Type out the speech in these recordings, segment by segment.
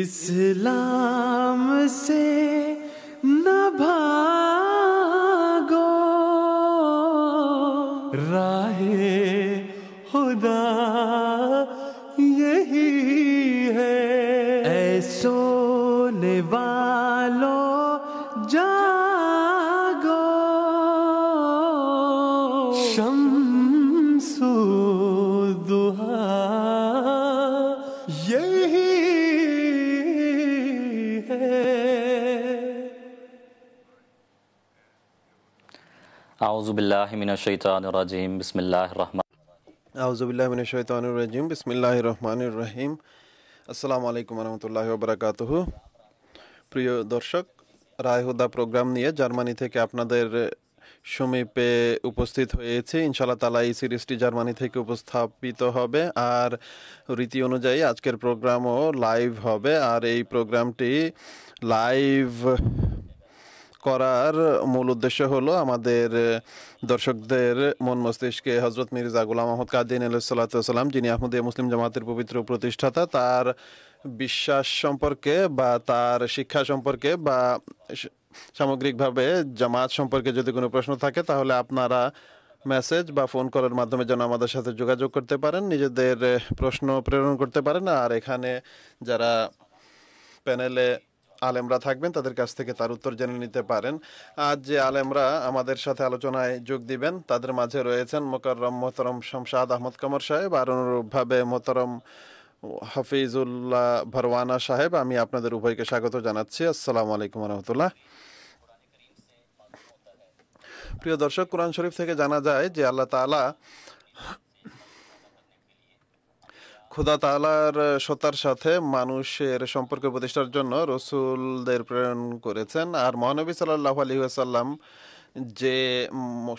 इस्लाम से রাজিম রহমান রাজিম রহমান রহিম আলাইকুম প্রিয় দর্শক রায়হুদা প্রোগ্রাম নিয়ে জার্মানি থেকে আপনাদের সমীপে উপস্থিত হয়েছে ইনশাল্লাহ তালা এই সিরিজটি জার্মানি থেকে উপস্থাপিত হবে আর রীতি অনুযায়ী আজকের প্রোগ্রামও লাইভ হবে আর এই প্রোগ্রামটি লাইভ করার মূল উদ্দেশ্য হলো আমাদের দর্শকদের মন মস্তিষ্কে হজরত মির্জা গুলাম আহমদ কাদিন সাল্লাম যিনি আহমদিয়া মুসলিম জামাতের পবিত্র প্রতিষ্ঠাতা তার বিশ্বাস সম্পর্কে বা তার শিক্ষা সম্পর্কে বা সামগ্রিকভাবে জামাত সম্পর্কে যদি কোনো প্রশ্ন থাকে তাহলে আপনারা মেসেজ বা ফোন করার মাধ্যমে যেন আমাদের সাথে যোগাযোগ করতে পারেন নিজেদের প্রশ্ন প্রেরণ করতে পারেন আর এখানে যারা প্যানেলে আলেমরা থাকবেন তাদের কাছ থেকে তার উত্তর জেনে নিতে পারেন আজ যে আলেমরা আমাদের সাথে আলোচনায় যোগ দিবেন তাদের মাঝে রয়েছেন মোকাররম মোহতরম শমশাদ আহমদ কামর সাহেব আর অনুরূপভাবে মোহতরম হাফিজুল্লাহ ভরওয়ানা সাহেব আমি আপনাদের উভয়কে স্বাগত জানাচ্ছি আসসালামু আলাইকুম রহমতুল্লাহ প্রিয় দর্শক কোরআন শরীফ থেকে জানা যায় যে আল্লাহ তালা খোদা তালার সত্তার সাথে মানুষের সম্পর্ক প্রতিষ্ঠার জন্য রসুলদের প্রেরণ করেছেন আর মহানবী সাল্লাহ আলী আসাল্লাম যে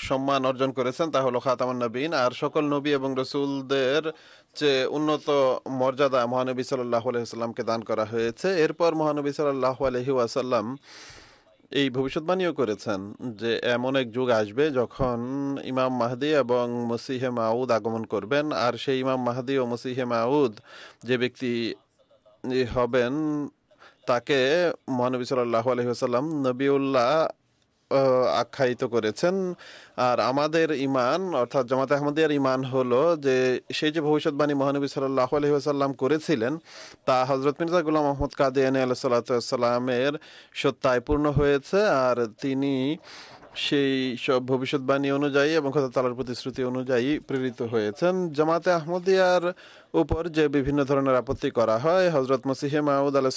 সম্মান অর্জন করেছেন তা হলো খাতামান নবীন আর সকল নবী এবং রসুলদের যে উন্নত মর্যাদা মহানবী সাল্লাহ আলহিহাস্লামকে দান করা হয়েছে এরপর মহানবী সাল্লাহ আলহি আসাল্লাম এই ভবিষ্যৎবাণীও করেছেন যে এমন এক যুগ আসবে যখন ইমাম মাহদি এবং মসিহে মাউদ আগমন করবেন আর সেই ইমাম মাহদি ও মসিহে মাউদ যে ব্যক্তি হবেন তাকে মহানবী সাল্লাহ আলহিহাসাল্লাম নবীউল্লাহ আখ্যায়িত করেছেন আর আমাদের ইমান অর্থাৎ জামাত আহমদিয়ার ইমান হলো যে সেই যে ভবিষ্যৎবাণী মহানবী সাল্লাহ আলহিহাসাল্লাম করেছিলেন তা হজরত মির্জা গুলাম মোহাম্মদ কাদিয়ানি আল্লাহ সাল্লাতামের সত্যায় পূর্ণ হয়েছে আর তিনি সেই সব ভবিষ্যৎবাণী অনুযায়ী এবং খোদা তালার প্রতিশ্রুতি অনুযায়ী প্রেরিত হয়েছেন জামাতে আহমদিয়ার উপর যে বিভিন্ন ধরনের আপত্তি করা হয় হজরত মসিহে মাহমুদ আলাহ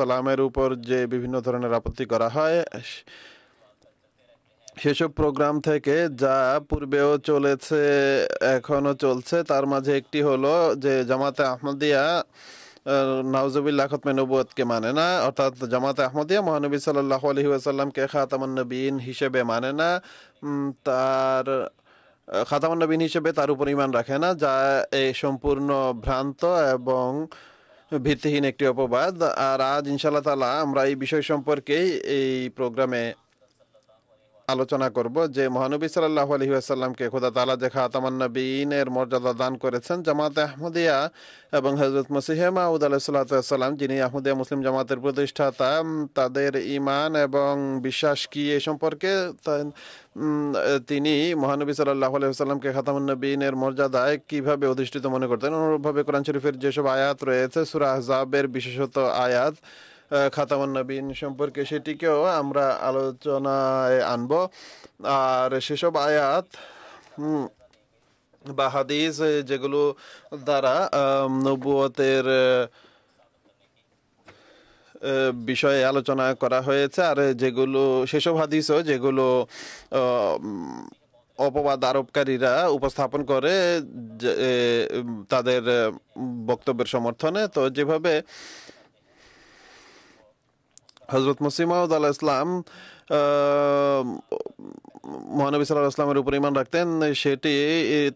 সাল্লামের উপর যে বিভিন্ন ধরনের আপত্তি করা হয় সেসব প্রোগ্রাম থেকে যা পূর্বেও চলেছে এখনও চলছে তার মাঝে একটি হলো যে জামাতে আহমদিয়া নাউজবিল্লা খতমে নবুয়কে মানে না অর্থাৎ জামাতে আহমদিয়া মহানবী সাল্লাহ আলহি আসাল্লামকে খাতামান্নবীন হিসেবে মানে না তার খাতামান্নবীন হিসেবে তার উপর ইমান রাখে না যা এই সম্পূর্ণ ভ্রান্ত এবং ভিত্তিহীন একটি অপবাদ আর আজ ইনশাল্লাহ তালা আমরা এই বিষয় সম্পর্কেই এই প্রোগ্রামে আলোচনা করব যে মহানবী সাল্লাহ আলহি আসাল্লামকে খোদা তালা যে এর মর্যাদা দান করেছেন জামাত আহমদিয়া এবং হজরত মসিহে মাউদ আলাহিসাল্লাম যিনি আহমদিয়া মুসলিম জামাতের প্রতিষ্ঠাতা তাদের ইমান এবং বিশ্বাস কি এ সম্পর্কে তিনি মহানবী সাল্লাহ আলহিহাল্লামকে এর মর্যাদায় কিভাবে অধিষ্ঠিত মনে করতেন অনুরূপভাবে কোরআন শরীফের যেসব আয়াত রয়েছে সুরাহ জাবের বিশেষত আয়াত খাতামান নবীন সম্পর্কে সেটিকেও আমরা আলোচনায় আনব আর সেসব আয়াত বাহাদিস যেগুলো দ্বারা নবুয়তের বিষয়ে আলোচনা করা হয়েছে আর যেগুলো সেসব হাদিসও যেগুলো অপবাদ আরোপকারীরা উপস্থাপন করে তাদের বক্তব্যের সমর্থনে তো যেভাবে হজরত মসিমাউদ আল্লাহ ইসলাম মহানবী সাল্লাহ ইসলামের উপর ইমান রাখতেন সেটি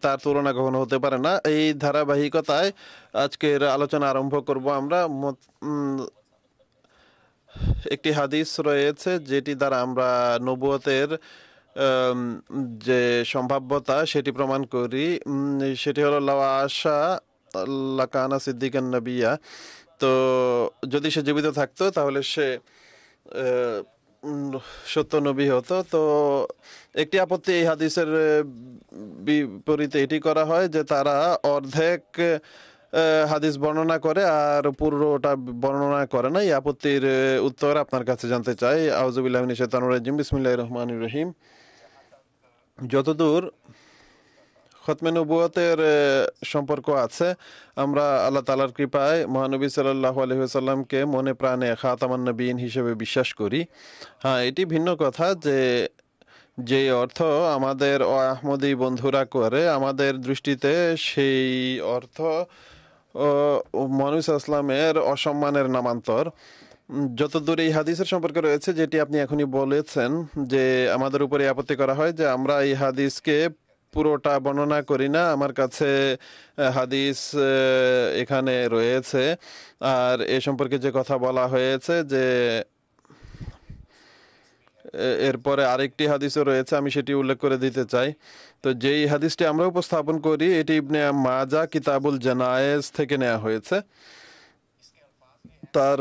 তার তুলনা কখনো হতে পারে না এই ধারাবাহিকতায় আজকের আলোচনা আরম্ভ করব আমরা একটি হাদিস রয়েছে যেটি দ্বারা আমরা নবুয়তের যে সম্ভাব্যতা সেটি প্রমাণ করি সেটি হলো লাওয়া আশা লাকানা সিদ্দিকান নবিয়া তো যদি সে জীবিত থাকতো তাহলে সে সত্য নবী হতো তো একটি আপত্তি এই হাদিসের বিপরীতে এটি করা হয় যে তারা অর্ধেক হাদিস বর্ণনা করে আর পুরোটা বর্ণনা করে না এই আপত্তির উত্তর আপনার কাছে জানতে চাই আউজুবিল্লাহ শেতানুর রাজিম বিসমিল্লাহ রহমান রহিম যতদূর খতমে নবুয়তের সম্পর্ক আছে আমরা আল্লাহ তালার কৃপায় মহানবী সাল্লাহ আলহিহাসাল্লামকে মনে প্রাণে খাতামান্নবীন হিসেবে বিশ্বাস করি হ্যাঁ এটি ভিন্ন কথা যে যে অর্থ আমাদের ও আহমদি বন্ধুরা করে আমাদের দৃষ্টিতে সেই অর্থ মানুষ আসলামের অসম্মানের নামান্তর যতদূর এই হাদিসের সম্পর্কে রয়েছে যেটি আপনি এখনই বলেছেন যে আমাদের উপরে আপত্তি করা হয় যে আমরা এই হাদিসকে পুরোটা বর্ণনা করি না আমার কাছে হাদিস এখানে রয়েছে আর এ সম্পর্কে যে কথা বলা হয়েছে যে এরপরে আরেকটি হাদিসও রয়েছে আমি সেটি উল্লেখ করে দিতে চাই তো যেই হাদিসটি আমরা উপস্থাপন করি এটি ইবনে মাজা কিতাবুল জানায়েজ থেকে নেওয়া হয়েছে তার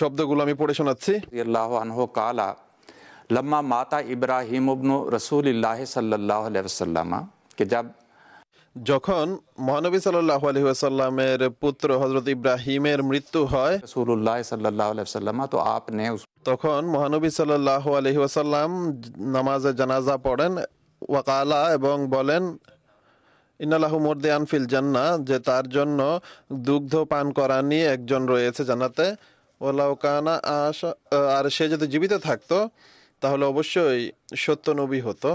শব্দগুলো আমি পড়ে শোনাচ্ছি আল্লাহ আনহু কালা লম্মা মাতা ইব্রাহিম উবনু রসুলিল্লাহ সাল্লাহ আলাইসাল্লামা কে যাব যখন মহানবী সাল্লাহ আলহি পুত্র হজরত ইব্রাহিমের মৃত্যু হয় রসুল্লাহ সাল্লাহ আলাইসাল্লামা তো আপনি তখন মহানবী সাল্লাহ আলহি আসাল্লাম নামাজে জানাজা পড়েন ওয়াকালা এবং বলেন ইন্নালাহু মোরদেয়ান আনফিল জান্না যে তার জন্য দুগ্ধ পান করা নিয়ে একজন রয়েছে জানাতে ওলাউকানা আশা আর সে যদি জীবিত থাকতো তাহলে অবশ্যই সত্যনবী হতো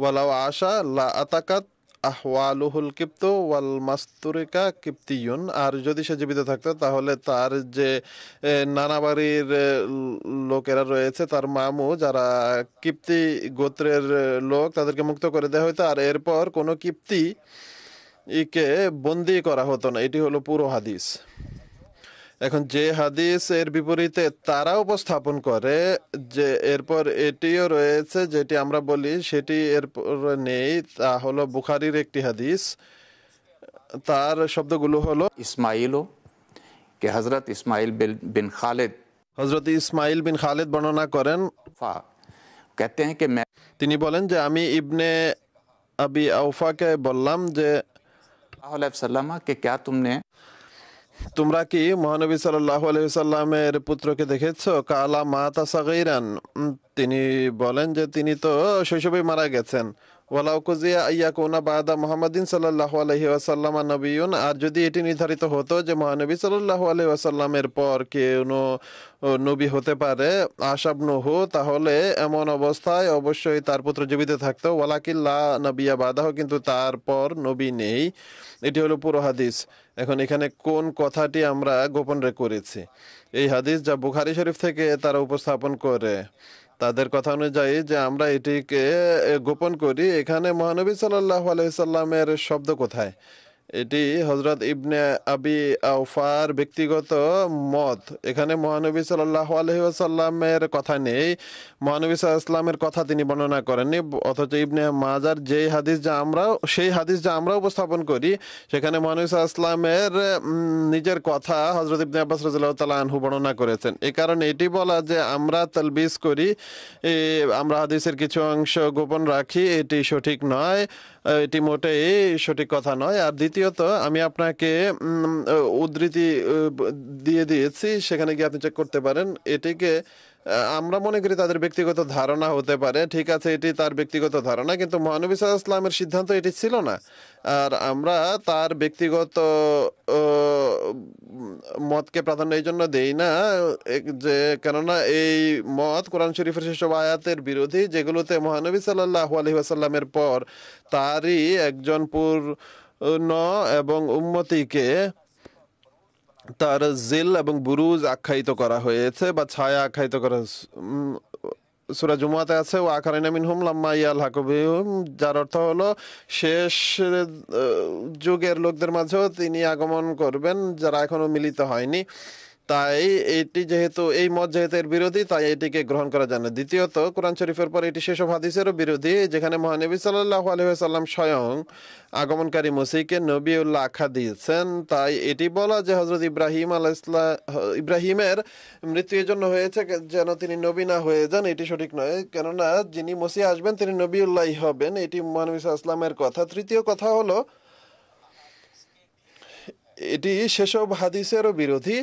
ওয়ালাউ আশা লা আতাকাত আহওয়ালুহুল কিপ্ত ওয়াল মাস্তুরিকা কিপ্তিয়ুন আর যদি সে জীবিত থাকতো তাহলে তার যে নানা বাড়ির লোকেরা রয়েছে তার মামু যারা কিপ্তি গোত্রের লোক তাদেরকে মুক্ত করে দেওয়া হতো আর এরপর কোনো কিপ্তি ইকে বন্দি করা হতো না এটি হলো পুরো হাদিস এখন যে হাদিস এর বিপরীতে তারা উপস্থাপন করে যে এরপর এটিও রয়েছে যেটি আমরা বলি সেটি এরপর নেই তা হলো বুখারির একটি হাদিস তার শব্দগুলো হলো ইসমাইল কে হজরত ইসমাইল বিন খালেদ হজরত ইসমাইল বিন খালেদ বর্ণনা করেন তিনি বলেন যে আমি ইবনে আবি আউফাকে বললাম যে সাল্লামা কে তুমনে তোমরা কি মহানবী সাল্লাহ আলহিসাল্লামের পুত্রকে দেখেছ কালা মাতা সাগাইরান তিনি বলেন যে তিনি তো শৈশবে মারা গেছেন ওয়ালাউকুজিয়া আইয়া কোনা বাদা মোহাম্মদিন সাল্লাহ আলহি আসাল্লাম নবীন আর যদি এটি নির্ধারিত হতো যে মহানবী সাল্লাহ আলহি আসাল্লামের পর কোনো নবী হতে পারে আশাব নহু তাহলে এমন অবস্থায় অবশ্যই তার পুত্র জীবিত থাকতো ওয়ালাকিল্লা নবিয়া বাদাহ কিন্তু তারপর নবী নেই এটি হলো পুরো হাদিস এখন এখানে কোন কথাটি আমরা গোপন করেছি এই হাদিস যা বুখারি শরীফ থেকে তারা উপস্থাপন করে তাদের কথা অনুযায়ী যে আমরা এটিকে গোপন করি এখানে মহানবী সাল্লাহ আলহিসাল্লামের শব্দ কোথায় এটি হজরত ইবনে আবি আউফার ব্যক্তিগত মত এখানে মহানবী সাল্লাহ আলহিউসাল্লামের কথা নেই মহানবী সাল্লামের কথা তিনি বর্ণনা করেননি অথচ ইবনে মাজার যেই হাদিস যা আমরা সেই হাদিস যা আমরা উপস্থাপন করি সেখানে মহানবী সাল্লামের নিজের কথা হজরত ইবনে আব্বাস রাজিল্লাহ তালা আনহু বর্ণনা করেছেন এ কারণে এটি বলা যে আমরা তালবিস করি আমরা হাদিসের কিছু অংশ গোপন রাখি এটি সঠিক নয় এটি মোটেই সঠিক কথা নয় আর দ্বিতীয়ত আমি আপনাকে উদ্ধৃতি দিয়ে দিয়েছি সেখানে গিয়ে আপনি চেক করতে পারেন এটিকে আমরা মনে করি তাদের ব্যক্তিগত ধারণা হতে পারে ঠিক আছে এটি তার ব্যক্তিগত ধারণা কিন্তু মহানবী সাল্লাহ ইসলামের সিদ্ধান্ত এটি ছিল না আর আমরা তার ব্যক্তিগত মতকে প্রাধান্য এই জন্য দেই না যে কেননা এই মত কোরআন শরীফের সেসব আয়াতের বিরোধী যেগুলোতে মহানবী সাল্লাহ আলহি আসাল্লামের পর তারই একজন পূর্ণ এবং উন্মতিকে তার জিল এবং বুরুজ আখ্যায়িত করা হয়েছে বা ছায়া আখ্যায়িত করা সুরা জুমাতে আছে ও আকারিনা হুম লাম্মা ইয়াল হাকুবিহুম যার অর্থ হলো শেষ যুগের লোকদের মাঝেও তিনি আগমন করবেন যারা এখনো মিলিত হয়নি তাই এটি যেহেতু এই মত যেহেতু এর বিরোধী তাই এটিকে গ্রহণ করা যায় না দ্বিতীয়ত কোরআন শরীফের পর এটি সেসব হাদিসেরও বিরোধী যেখানে মহানবী সাল্লাহ আলহাম স্বয়ং আগমনকারী মসিকে নবীউল্লাহ আখা দিয়েছেন তাই এটি বলা যে হজরত ইব্রাহিম আল্লাহ ইসলাম ইব্রাহিমের মৃত্যুর জন্য হয়েছে যেন তিনি নবী না হয়ে যান এটি সঠিক নয় কেননা যিনি মসি আসবেন তিনি নবীউল্লাহ হবেন এটি মহানবী ইসলামের কথা তৃতীয় কথা হলো এটি সেসব হাদিসেরও বিরোধী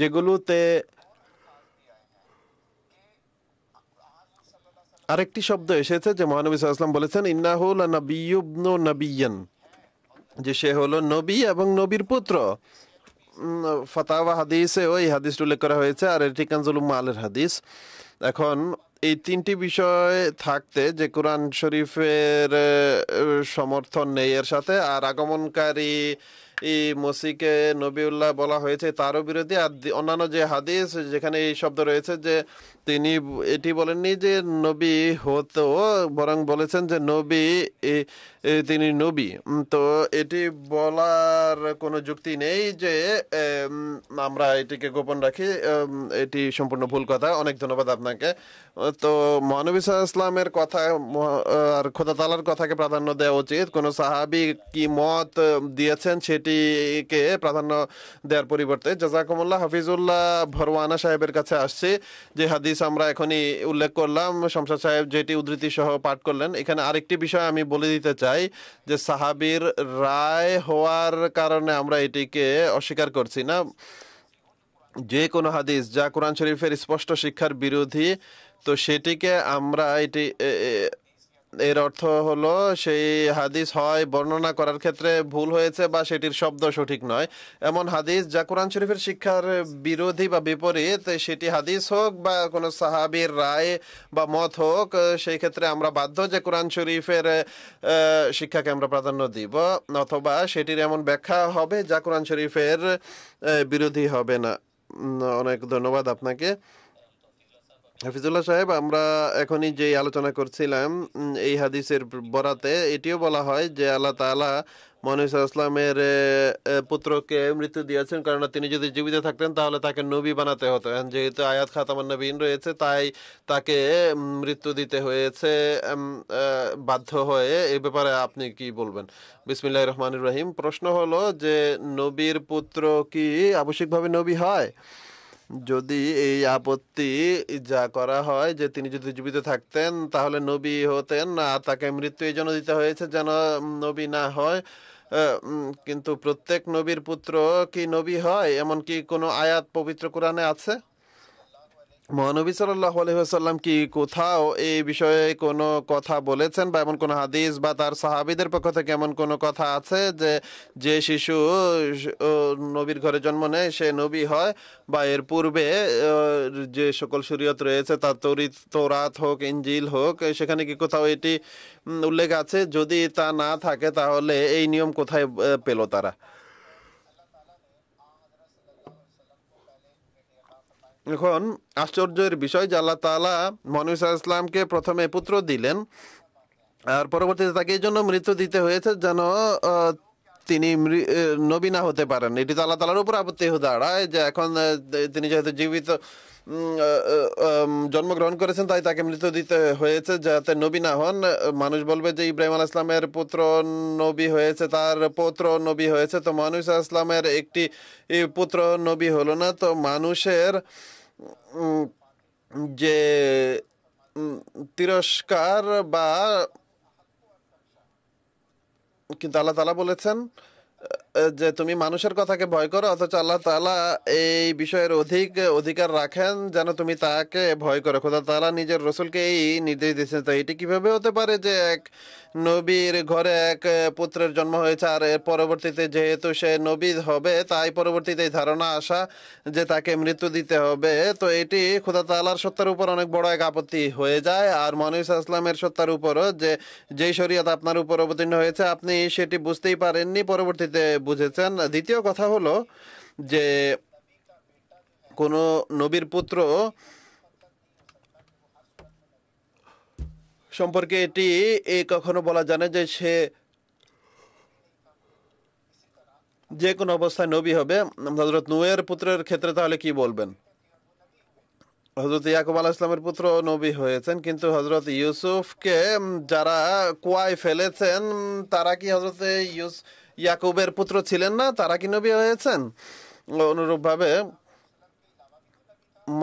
যেগুলোতে আরেকটি শব্দ এসেছে যে মহানবী সাল্লাম বলেছেন ইন্নাহুল নবীবন নবীন যে সে হলো নবী এবং নবীর পুত্র ফাতাওয়া হাদিসে ওই হাদিস উল্লেখ করা হয়েছে আর এটি কানজুলুম মালের হাদিস এখন এই তিনটি বিষয় থাকতে যে কোরআন শরীফের সমর্থন নেই এর সাথে আর আগমনকারী এই মসিকে নবীউল্লাহ বলা হয়েছে তারও বিরোধী আর অন্যান্য যে হাদিস যেখানে এই শব্দ রয়েছে যে তিনি এটি বলেননি যে নবী হতো বরং বলেছেন যে নবী তিনি নবী তো এটি বলার কোনো যুক্তি নেই যে আমরা এটিকে গোপন রাখি এটি সম্পূর্ণ ভুল কথা অনেক ধন্যবাদ আপনাকে তো মহানবী ইসলামের কথা আর খোদা তালার কথাকে প্রাধান্য দেওয়া উচিত কোনো সাহাবি কি মত দিয়েছেন সেটিকে প্রাধান্য দেওয়ার পরিবর্তে জাজাকুমুল্লাহ হাফিজুল্লাহ ভরওয়ানা সাহেবের কাছে আসছে যে হাদিস হাদিস আমরা এখনই উল্লেখ করলাম শামসাদ সাহেব যেটি উদ্ধৃতি সহ পাঠ করলেন এখানে আরেকটি বিষয় আমি বলে দিতে চাই যে সাহাবির রায় হওয়ার কারণে আমরা এটিকে অস্বীকার করছি না যে কোনো হাদিস যা কোরআন শরীফের স্পষ্ট শিক্ষার বিরোধী তো সেটিকে আমরা এটি এর অর্থ হলো সেই হাদিস হয় বর্ণনা করার ক্ষেত্রে ভুল হয়েছে বা সেটির শব্দ সঠিক নয় এমন হাদিস যা কোরআন শরীফের শিক্ষার বিরোধী বা বিপরীত সেটি হাদিস হোক বা কোনো সাহাবির রায় বা মত হোক সেই ক্ষেত্রে আমরা বাধ্য যে কোরআন শরীফের শিক্ষাকে আমরা প্রাধান্য দিব অথবা সেটির এমন ব্যাখ্যা হবে যা কোরআন শরীফের বিরোধী হবে না অনেক ধন্যবাদ আপনাকে হাফিজুল্লাহ সাহেব আমরা এখনই যে আলোচনা করছিলাম এই হাদিসের বরাতে এটিও বলা হয় যে আল্লাহ তালা মনুসা ইসলামের পুত্রকে মৃত্যু দিয়েছেন কারণ তিনি যদি জীবিত থাকতেন তাহলে তাকে নবী বানাতে হতো যেহেতু আয়াত খাতামান নবীন রয়েছে তাই তাকে মৃত্যু দিতে হয়েছে বাধ্য হয়ে এ ব্যাপারে আপনি কি বলবেন বিসমিল্লাহ রহমান রহিম প্রশ্ন হলো যে নবীর পুত্র কি আবশ্যিকভাবে নবী হয় যদি এই আপত্তি যা করা হয় যে তিনি যদি জীবিত থাকতেন তাহলে নবী হতেন না তাকে মৃত্যু এই জন্য দিতে হয়েছে যেন নবী না হয় কিন্তু প্রত্যেক নবীর পুত্র কি নবী হয় এমন কি কোনো আয়াত পবিত্র কোরআনে আছে মহানবী সাল্লাহ আলহিহাসাল্লাম কি কোথাও এই বিষয়ে কোনো কথা বলেছেন বা এমন কোনো হাদিস বা তার সাহাবিদের পক্ষ থেকে এমন কোনো কথা আছে যে যে শিশু নবীর ঘরে জন্ম নেয় সে নবী হয় বা এর পূর্বে যে সকল শরীয়ত রয়েছে তার তরি তোরাত হোক ইঞ্জিল হোক সেখানে কি কোথাও এটি উল্লেখ আছে যদি তা না থাকে তাহলে এই নিয়ম কোথায় পেল তারা এখন আশ্চর্যের বিষয় জাল্লা তালা মনুস ইসলামকে প্রথমে পুত্র দিলেন আর পরবর্তীতে তাকে এই জন্য মৃত্যু দিতে হয়েছে যেন তিনি নবী না হতে পারেন এটি তো আল্লাহ তালার উপর আপত্তি দাঁড়ায় যে এখন তিনি যেহেতু জীবিত জন্মগ্রহণ করেছেন তাই তাকে মৃত্যু দিতে হয়েছে যাতে নবী না হন মানুষ বলবে যে ইব্রাহিম আল ইসলামের পুত্র নবী হয়েছে তার পুত্র নবী হয়েছে তো মানুষ ইসলামের একটি পুত্র নবী হলো না তো মানুষের যে তিরস্কার বা কিন্তু আল্লাহ তালা বলেছেন যে তুমি মানুষের কথাকে ভয় করো অথচ আল্লাহ তালা এই বিষয়ের অধিক অধিকার রাখেন যেন তুমি তাকে ভয় করো খোদা তালা নিজের রসুলকে এই নির্দেশ দিয়েছেন তো এটি কিভাবে হতে পারে যে এক নবীর ঘরে এক পুত্রের জন্ম হয়েছে আর এর পরবর্তীতে যেহেতু সে নবী হবে তাই পরবর্তীতে এই ধারণা আসা যে তাকে মৃত্যু দিতে হবে তো এটি খোদা তালার সত্যার উপর অনেক বড় এক আপত্তি হয়ে যায় আর মনিস আসলামের সত্যার উপরও যে যেই শরীয়ত আপনার উপর অবতীর্ণ হয়েছে আপনি সেটি বুঝতেই পারেননি পরবর্তীতে বুঝেছেন দ্বিতীয় কথা হলো যে কোন নবীর পুত্র সম্পর্কে এটি এই কখনো বলা জানে যে সে যে কোনো অবস্থায় নবী হবে হজরত নুয়ের পুত্রের ক্ষেত্রে তাহলে কি বলবেন হজরত ইয়াকুব আলাহ ইসলামের পুত্র নবী হয়েছেন কিন্তু হজরত ইউসুফকে যারা কুয়ায় ফেলেছেন তারা কি হজরত ইউস ইয়াকুবের পুত্র ছিলেন না তারা কি নবী হয়েছেন অনুরূপভাবে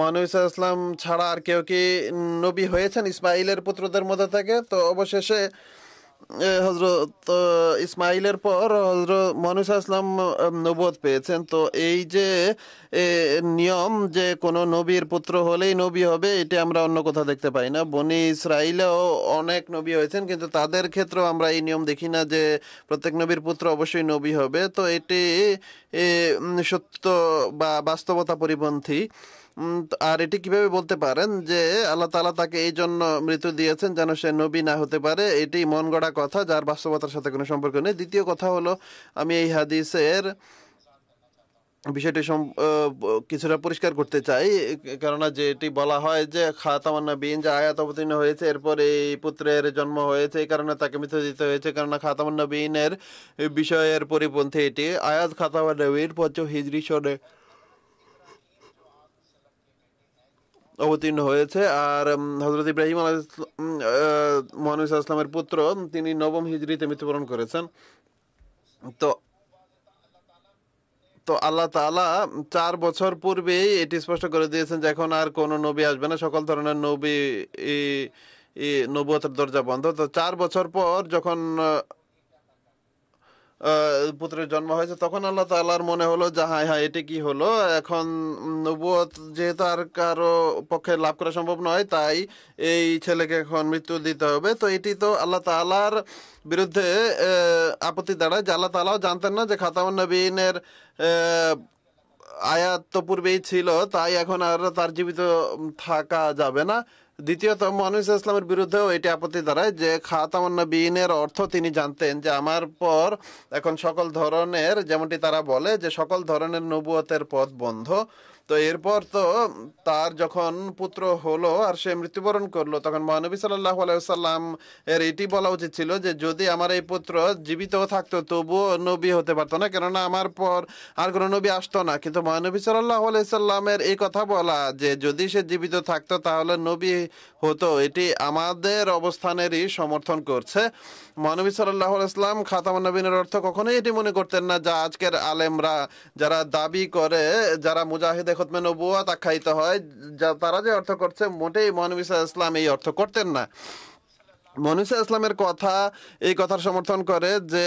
মানুষা ইসলাম ছাড়া আর কেউ কি নবী হয়েছেন ইসমাইলের পুত্রদের মধ্যে থেকে তো অবশেষে হজরত ইসমাইলের পর হজরত মনুসা আসলাম নবদ পেয়েছেন তো এই যে নিয়ম যে কোনো নবীর পুত্র হলেই নবী হবে এটি আমরা অন্য কোথাও দেখতে পাই না বনি ইসরাইলেও অনেক নবী হয়েছেন কিন্তু তাদের ক্ষেত্রেও আমরা এই নিয়ম দেখি না যে প্রত্যেক নবীর পুত্র অবশ্যই নবী হবে তো এটি সত্য বা বাস্তবতা পরিপন্থী আর এটি কিভাবে বলতে পারেন যে আল্লাহ তালা তাকে এই জন্য মৃত্যু দিয়েছেন যেন সে নবী না হতে পারে এটি মন গড়া কথা যার বাস্তবতার সাথে কোনো সম্পর্ক নেই দ্বিতীয় কথা হলো আমি এই হাদিসের বিষয়টি কিছুটা পরিষ্কার করতে চাই কেননা যে এটি বলা হয় যে খাতামান্না বিন যে আয়াত অবতীর্ণ হয়েছে এরপর এই পুত্রের জন্ম হয়েছে এই কারণে তাকে মৃত্যু দিতে হয়েছে কেননা খাতামান্না বিনের বিষয়ের পরিপন্থী এটি আয়াত খাতামান্না বিন পঞ্চ হিজরি সনে অবতীর্ণ হয়েছে আর হজরত ইব্রাহিম আলাহ মহানবী ইসলামের পুত্র তিনি নবম হিজড়িতে মৃত্যুবরণ করেছেন তো তো আল্লাহ তালা চার বছর পূর্বেই এটি স্পষ্ট করে দিয়েছেন যে এখন আর কোনো নবী আসবে না সকল ধরনের নবী নবুয়তের দরজা বন্ধ তো চার বছর পর যখন পুত্রের জন্ম হয়েছে তখন আল্লাহ তাল্লাহর মনে হলো যে হায় হায় এটি কি হলো এখন নবুয়ত যেহেতু আর কারো পক্ষে লাভ করা সম্ভব নয় তাই এই ছেলেকে এখন মৃত্যু দিতে হবে তো এটি তো আল্লাহ তাল্লাহর বিরুদ্ধে আপত্তি দাঁড়ায় যে আল্লাহ তাল্লাহ জানতেন না যে খাতামুন নবীনের আয়াত তো পূর্বেই ছিল তাই এখন আর তার জীবিত থাকা যাবে না দ্বিতীয়ত মহানুস ইসলামের বিরুদ্ধেও এটি আপত্তি দাঁড়ায় যে খাতামান্নবীনের অর্থ তিনি জানতেন যে আমার পর এখন সকল ধরনের যেমনটি তারা বলে যে সকল ধরনের নবুয়তের পথ বন্ধ তো এরপর তো তার যখন পুত্র হলো আর সে মৃত্যুবরণ করলো তখন মহানবী সাল্লাহ আলাইসাল্লাম এর এটি বলা উচিত ছিল যে যদি আমার এই পুত্র জীবিত থাকতো তবুও নবী হতে পারতো না কেননা আমার পর আর কোনো নবী আসতো না কিন্তু মহানবী সাল্লাহ আলাইসাল্লামের এই কথা বলা যে যদি সে জীবিত থাকতো তাহলে নবী হতো এটি আমাদের অবস্থানেরই সমর্থন করছে মহানবী সাল্লাহ খাতাম নবীনের অর্থ কখনোই এটি মনে করতেন না যা আজকের আলেমরা যারা দাবি করে যারা মুজাহিদে খতমে নবুয়াত আখ্যায়িত হয় যা তারা যে অর্থ করছে মোটেই মহানবিসা ইসলাম এই অর্থ করতেন না মনুসা ইসলামের কথা এই কথার সমর্থন করে যে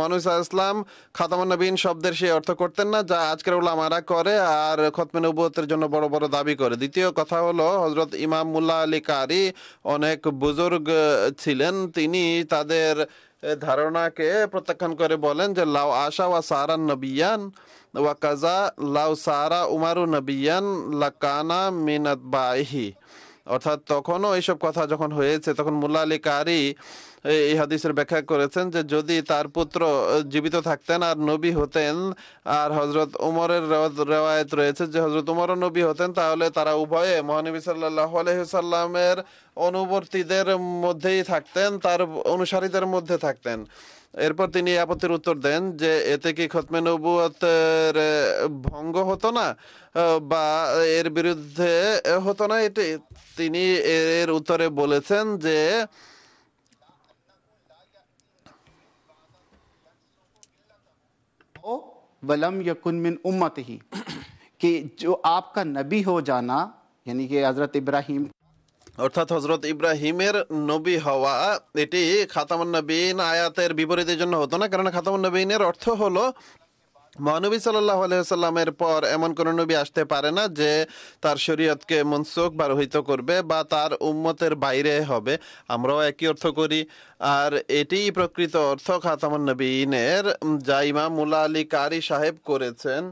মনুসা ইসলাম খাতামানবীন শব্দের সেই অর্থ করতেন না যা আজকের মারা করে আর খতমেন উবতের জন্য বড় বড় দাবি করে দ্বিতীয় কথা হলো হজরত ইমাম মুল্লা আলী কারি অনেক বুজুর্গ ছিলেন তিনি তাদের ধারণাকে প্রত্যাখ্যান করে বলেন যে লাও আশা ওয়া সারান নবিয়ান ওয়াকাজা লাউ সারা উমারু নবিয়ান লাকানা মিনাত বাহি অর্থাৎ তখনও এইসব কথা যখন হয়েছে তখন মুল্লা আলী কারি এই হাদিসের ব্যাখ্যা করেছেন যে যদি তার পুত্র জীবিত থাকতেন আর নবী হতেন আর হজরত উমরের রেওয়ায়ত রয়েছে যে হজরত উমরও নবী হতেন তাহলে তারা উভয়ে মহানবী সাল্লাহ আলহিসাল্লামের অনুবর্তীদের মধ্যেই থাকতেন তার অনুসারীদের মধ্যে থাকতেন এরপর তিনি আপত্তির উত্তর দেন যে এতে কি খতমে নবুয়তের ভঙ্গ হতো না বা এর বিরুদ্ধে হতো না এটি তিনি এর উত্তরে বলেছেন যে वलम यकुन मिन उम्मत ही कि जो आपका नबी हो অর্থাৎ হজরত ইব্রাহিমের নবী হওয়া এটি খাতামান্নবীন আয়াতের বিপরীতের জন্য হতো না কারণ খাতামান্নবীনের অর্থ হলো মহানবী সাল্লাহ আলহিহাল্লামের পর এমন কোনো নবী আসতে পারে না যে তার শরীয়তকে মনসুখ বা রহিত করবে বা তার উম্মতের বাইরে হবে আমরাও একই অর্থ করি আর এটি প্রকৃত অর্থ খাতামুন্নবীনের যা ইমাম মুলা আলী কারি সাহেব করেছেন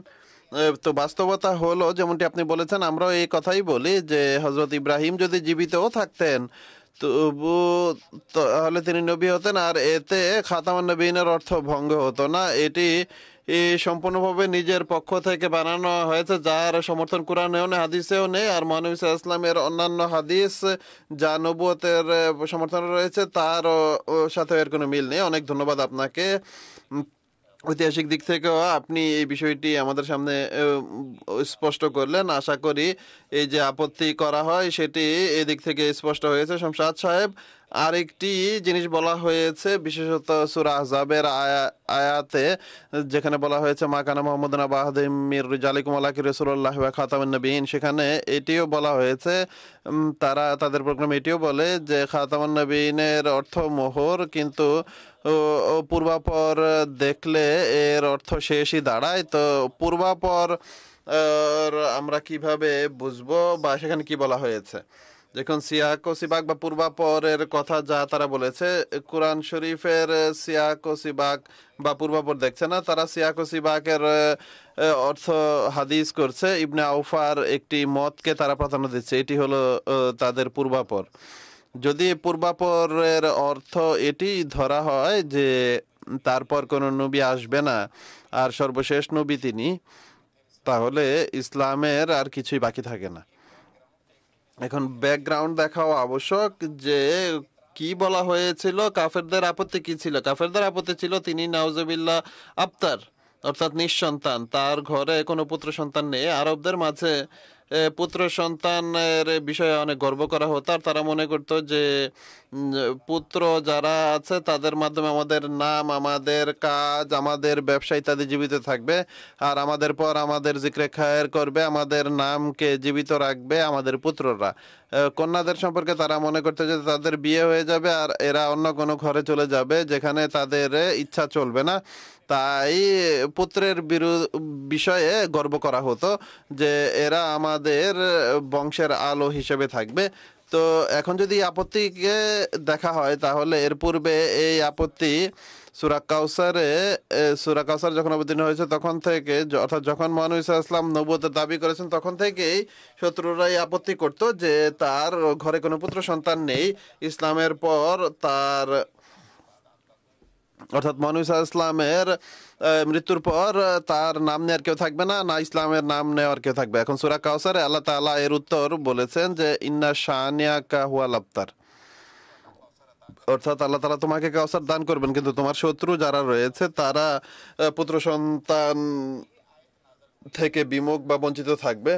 তো বাস্তবতা হলো যেমনটি আপনি বলেছেন আমরাও এই কথাই বলি যে হজরত ইব্রাহিম যদি জীবিতও থাকতেন তবু তাহলে তিনি নবী হতেন আর এতে খাতামান নবীনের অর্থ ভঙ্গ হতো না এটি সম্পূর্ণভাবে নিজের পক্ষ থেকে বানানো হয়েছে যার সমর্থন কোরআনেও নেই হাদিসেও নেই আর মহানবী ইসলামের অন্যান্য হাদিস যা নবুয়তের সমর্থন রয়েছে তার সাথে এর কোনো মিল নেই অনেক ধন্যবাদ আপনাকে ঐতিহাসিক দিক থেকেও আপনি এই বিষয়টি আমাদের সামনে স্পষ্ট করলেন আশা করি এই যে আপত্তি করা হয় সেটি এদিক থেকে স্পষ্ট হয়েছে শমশাদ সাহেব আরেকটি জিনিস বলা হয়েছে বিশেষত সুরা আহজাবের আয়াতে যেখানে বলা হয়েছে মাকানা মোহাম্মদ নাবাহদিমির জালিকুম আলাকি রসুল্লাহ খাতামুন্নবীন সেখানে এটিও বলা হয়েছে তারা তাদের প্রোগ্রাম এটিও বলে যে খাতামুন্নবীনের অর্থ মোহর কিন্তু পূর্বাপর দেখলে এর অর্থ শেষই দাঁড়ায় তো পূর্বাপর আমরা কিভাবে বুঝবো বা সেখানে কি বলা হয়েছে যখন সিয়াক ও সিবাক বা পূর্বাপরের কথা যা তারা বলেছে কোরআন শরীফের সিয়াক ও সিবাক বা পূর্বাপর দেখছে না তারা সিয়াক ও সিবাকের অর্থ হাদিস করছে ইবনে আউফার একটি মতকে তারা প্রাধান্য দিচ্ছে এটি হলো তাদের পূর্বাপর যদি পূর্বাপরের অর্থ এটি ধরা হয় যে তারপর কোনো নবী আসবে না আর সর্বশেষ নবী তিনি তাহলে ইসলামের আর কিছুই বাকি থাকে না এখন ব্যাকগ্রাউন্ড দেখাও আবশ্যক যে কি বলা হয়েছিল কাফেরদের আপত্তি কি ছিল কাফেরদের আপত্তি ছিল তিনি নাউজবিল্লা আফতার অর্থাৎ নিঃসন্তান তার ঘরে কোনো পুত্র সন্তান নেই আরবদের মাঝে পুত্র সন্তানের বিষয়ে অনেক গর্ব করা হতো আর তারা মনে করতো যে পুত্র যারা আছে তাদের মাধ্যমে আমাদের নাম আমাদের কাজ আমাদের ব্যবসা ইত্যাদি জীবিত থাকবে আর আমাদের পর আমাদের জিক্রে খায়ের করবে আমাদের নামকে জীবিত রাখবে আমাদের পুত্ররা কন্যাদের সম্পর্কে তারা মনে করতে যে তাদের বিয়ে হয়ে যাবে আর এরা অন্য কোনো ঘরে চলে যাবে যেখানে তাদের ইচ্ছা চলবে না তাই পুত্রের বিরু বিষয়ে গর্ব করা হতো যে এরা আমাদের বংশের আলো হিসেবে থাকবে তো এখন যদি আপত্তিকে দেখা হয় তাহলে এর পূর্বে এই আপত্তি সুরা কাউসারে সুরা কাউসার যখন অবতীর্ণ হয়েছে তখন থেকে অর্থাৎ যখন মানু ইসলাম নবুয়তের দাবি করেছেন তখন থেকেই শত্রুরাই আপত্তি করতো যে তার ঘরে কোনো পুত্র সন্তান নেই ইসলামের পর তার অর্থাৎ মানু ইসলামের মৃত্যুর পর তার নাম নেওয়ার কেউ থাকবে না না ইসলামের নাম নেওয়ার কেউ থাকবে এখন সুরা কাউসারে আল্লাহ তালা এর উত্তর বলেছেন যে ইন্না শাহানিয়া কাহুয়াল আফতার অর্থাৎ আল্লাহ তালা তোমাকে কাউসার দান করবেন কিন্তু তোমার শত্রু যারা রয়েছে তারা পুত্র সন্তান থেকে বিমুখ বা বঞ্চিত থাকবে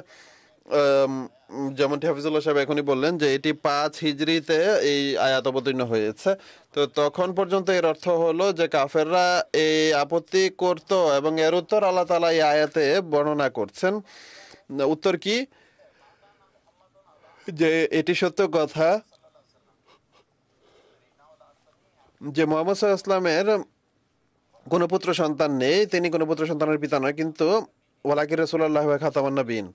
যেমনটি হাফিজুল্লাহ সাহেব এখনই বললেন যে এটি পাঁচ হিজড়িতে এই আয়াত অবতীর্ণ হয়েছে তো তখন পর্যন্ত এর অর্থ হলো যে কাফেররা এই আপত্তি করত এবং এর উত্তর আল্লাহ তালা এই আয়াতে বর্ণনা করছেন উত্তর কি যে এটি সত্য কথা যে মোহাম্মদ ইসলামের কোনো পুত্র সন্তান নেই তিনি কোনো পুত্র সন্তানের পিতা নয় কিন্তু ওয়ালাকি রসুল্লাহ খাতামান্না বিন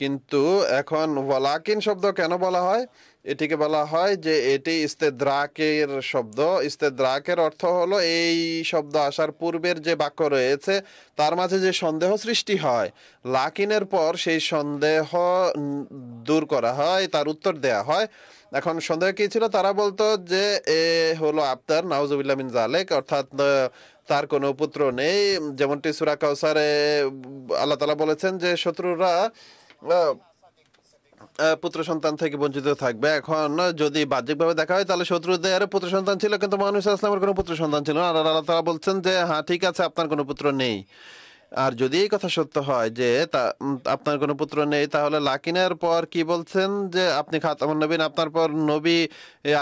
কিন্তু এখন ওয়ালাকিন শব্দ কেন বলা হয় এটিকে বলা হয় যে এটি ইস্তেদ্রাকের শব্দ ইস্তেদ্রাকের অর্থ হলো এই শব্দ আসার পূর্বের যে বাক্য রয়েছে তার মাঝে যে সন্দেহ সৃষ্টি হয় লাকিনের পর সেই সন্দেহ দূর করা হয় তার উত্তর দেয়া হয় এখন সন্দেহ কি ছিল তারা বলতো যে এ হলো আফতার নাউজুবিল্লা মিন জালেক অর্থাৎ তার কোনো পুত্র নেই যেমনটি সুরা কাউসারে আল্লাহ তালা বলেছেন যে শত্রুরা পুত্র সন্তান থেকে বঞ্চিত থাকবে এখন যদি বাহ্যিকভাবে দেখা হয় তাহলে শত্রুদের পুত্র সন্তান ছিল কিন্তু মানুষ ইসলামের কোনো পুত্র সন্তান ছিল না আর আল্লাহ তারা বলছেন যে হ্যাঁ ঠিক আছে আপনার কোনো পুত্র নেই আর যদি এই কথা সত্য হয় যে আপনার কোনো পুত্র নেই তাহলে লাকিনের পর কি বলছেন যে আপনি খাতামুন নবীন আপনার পর নবী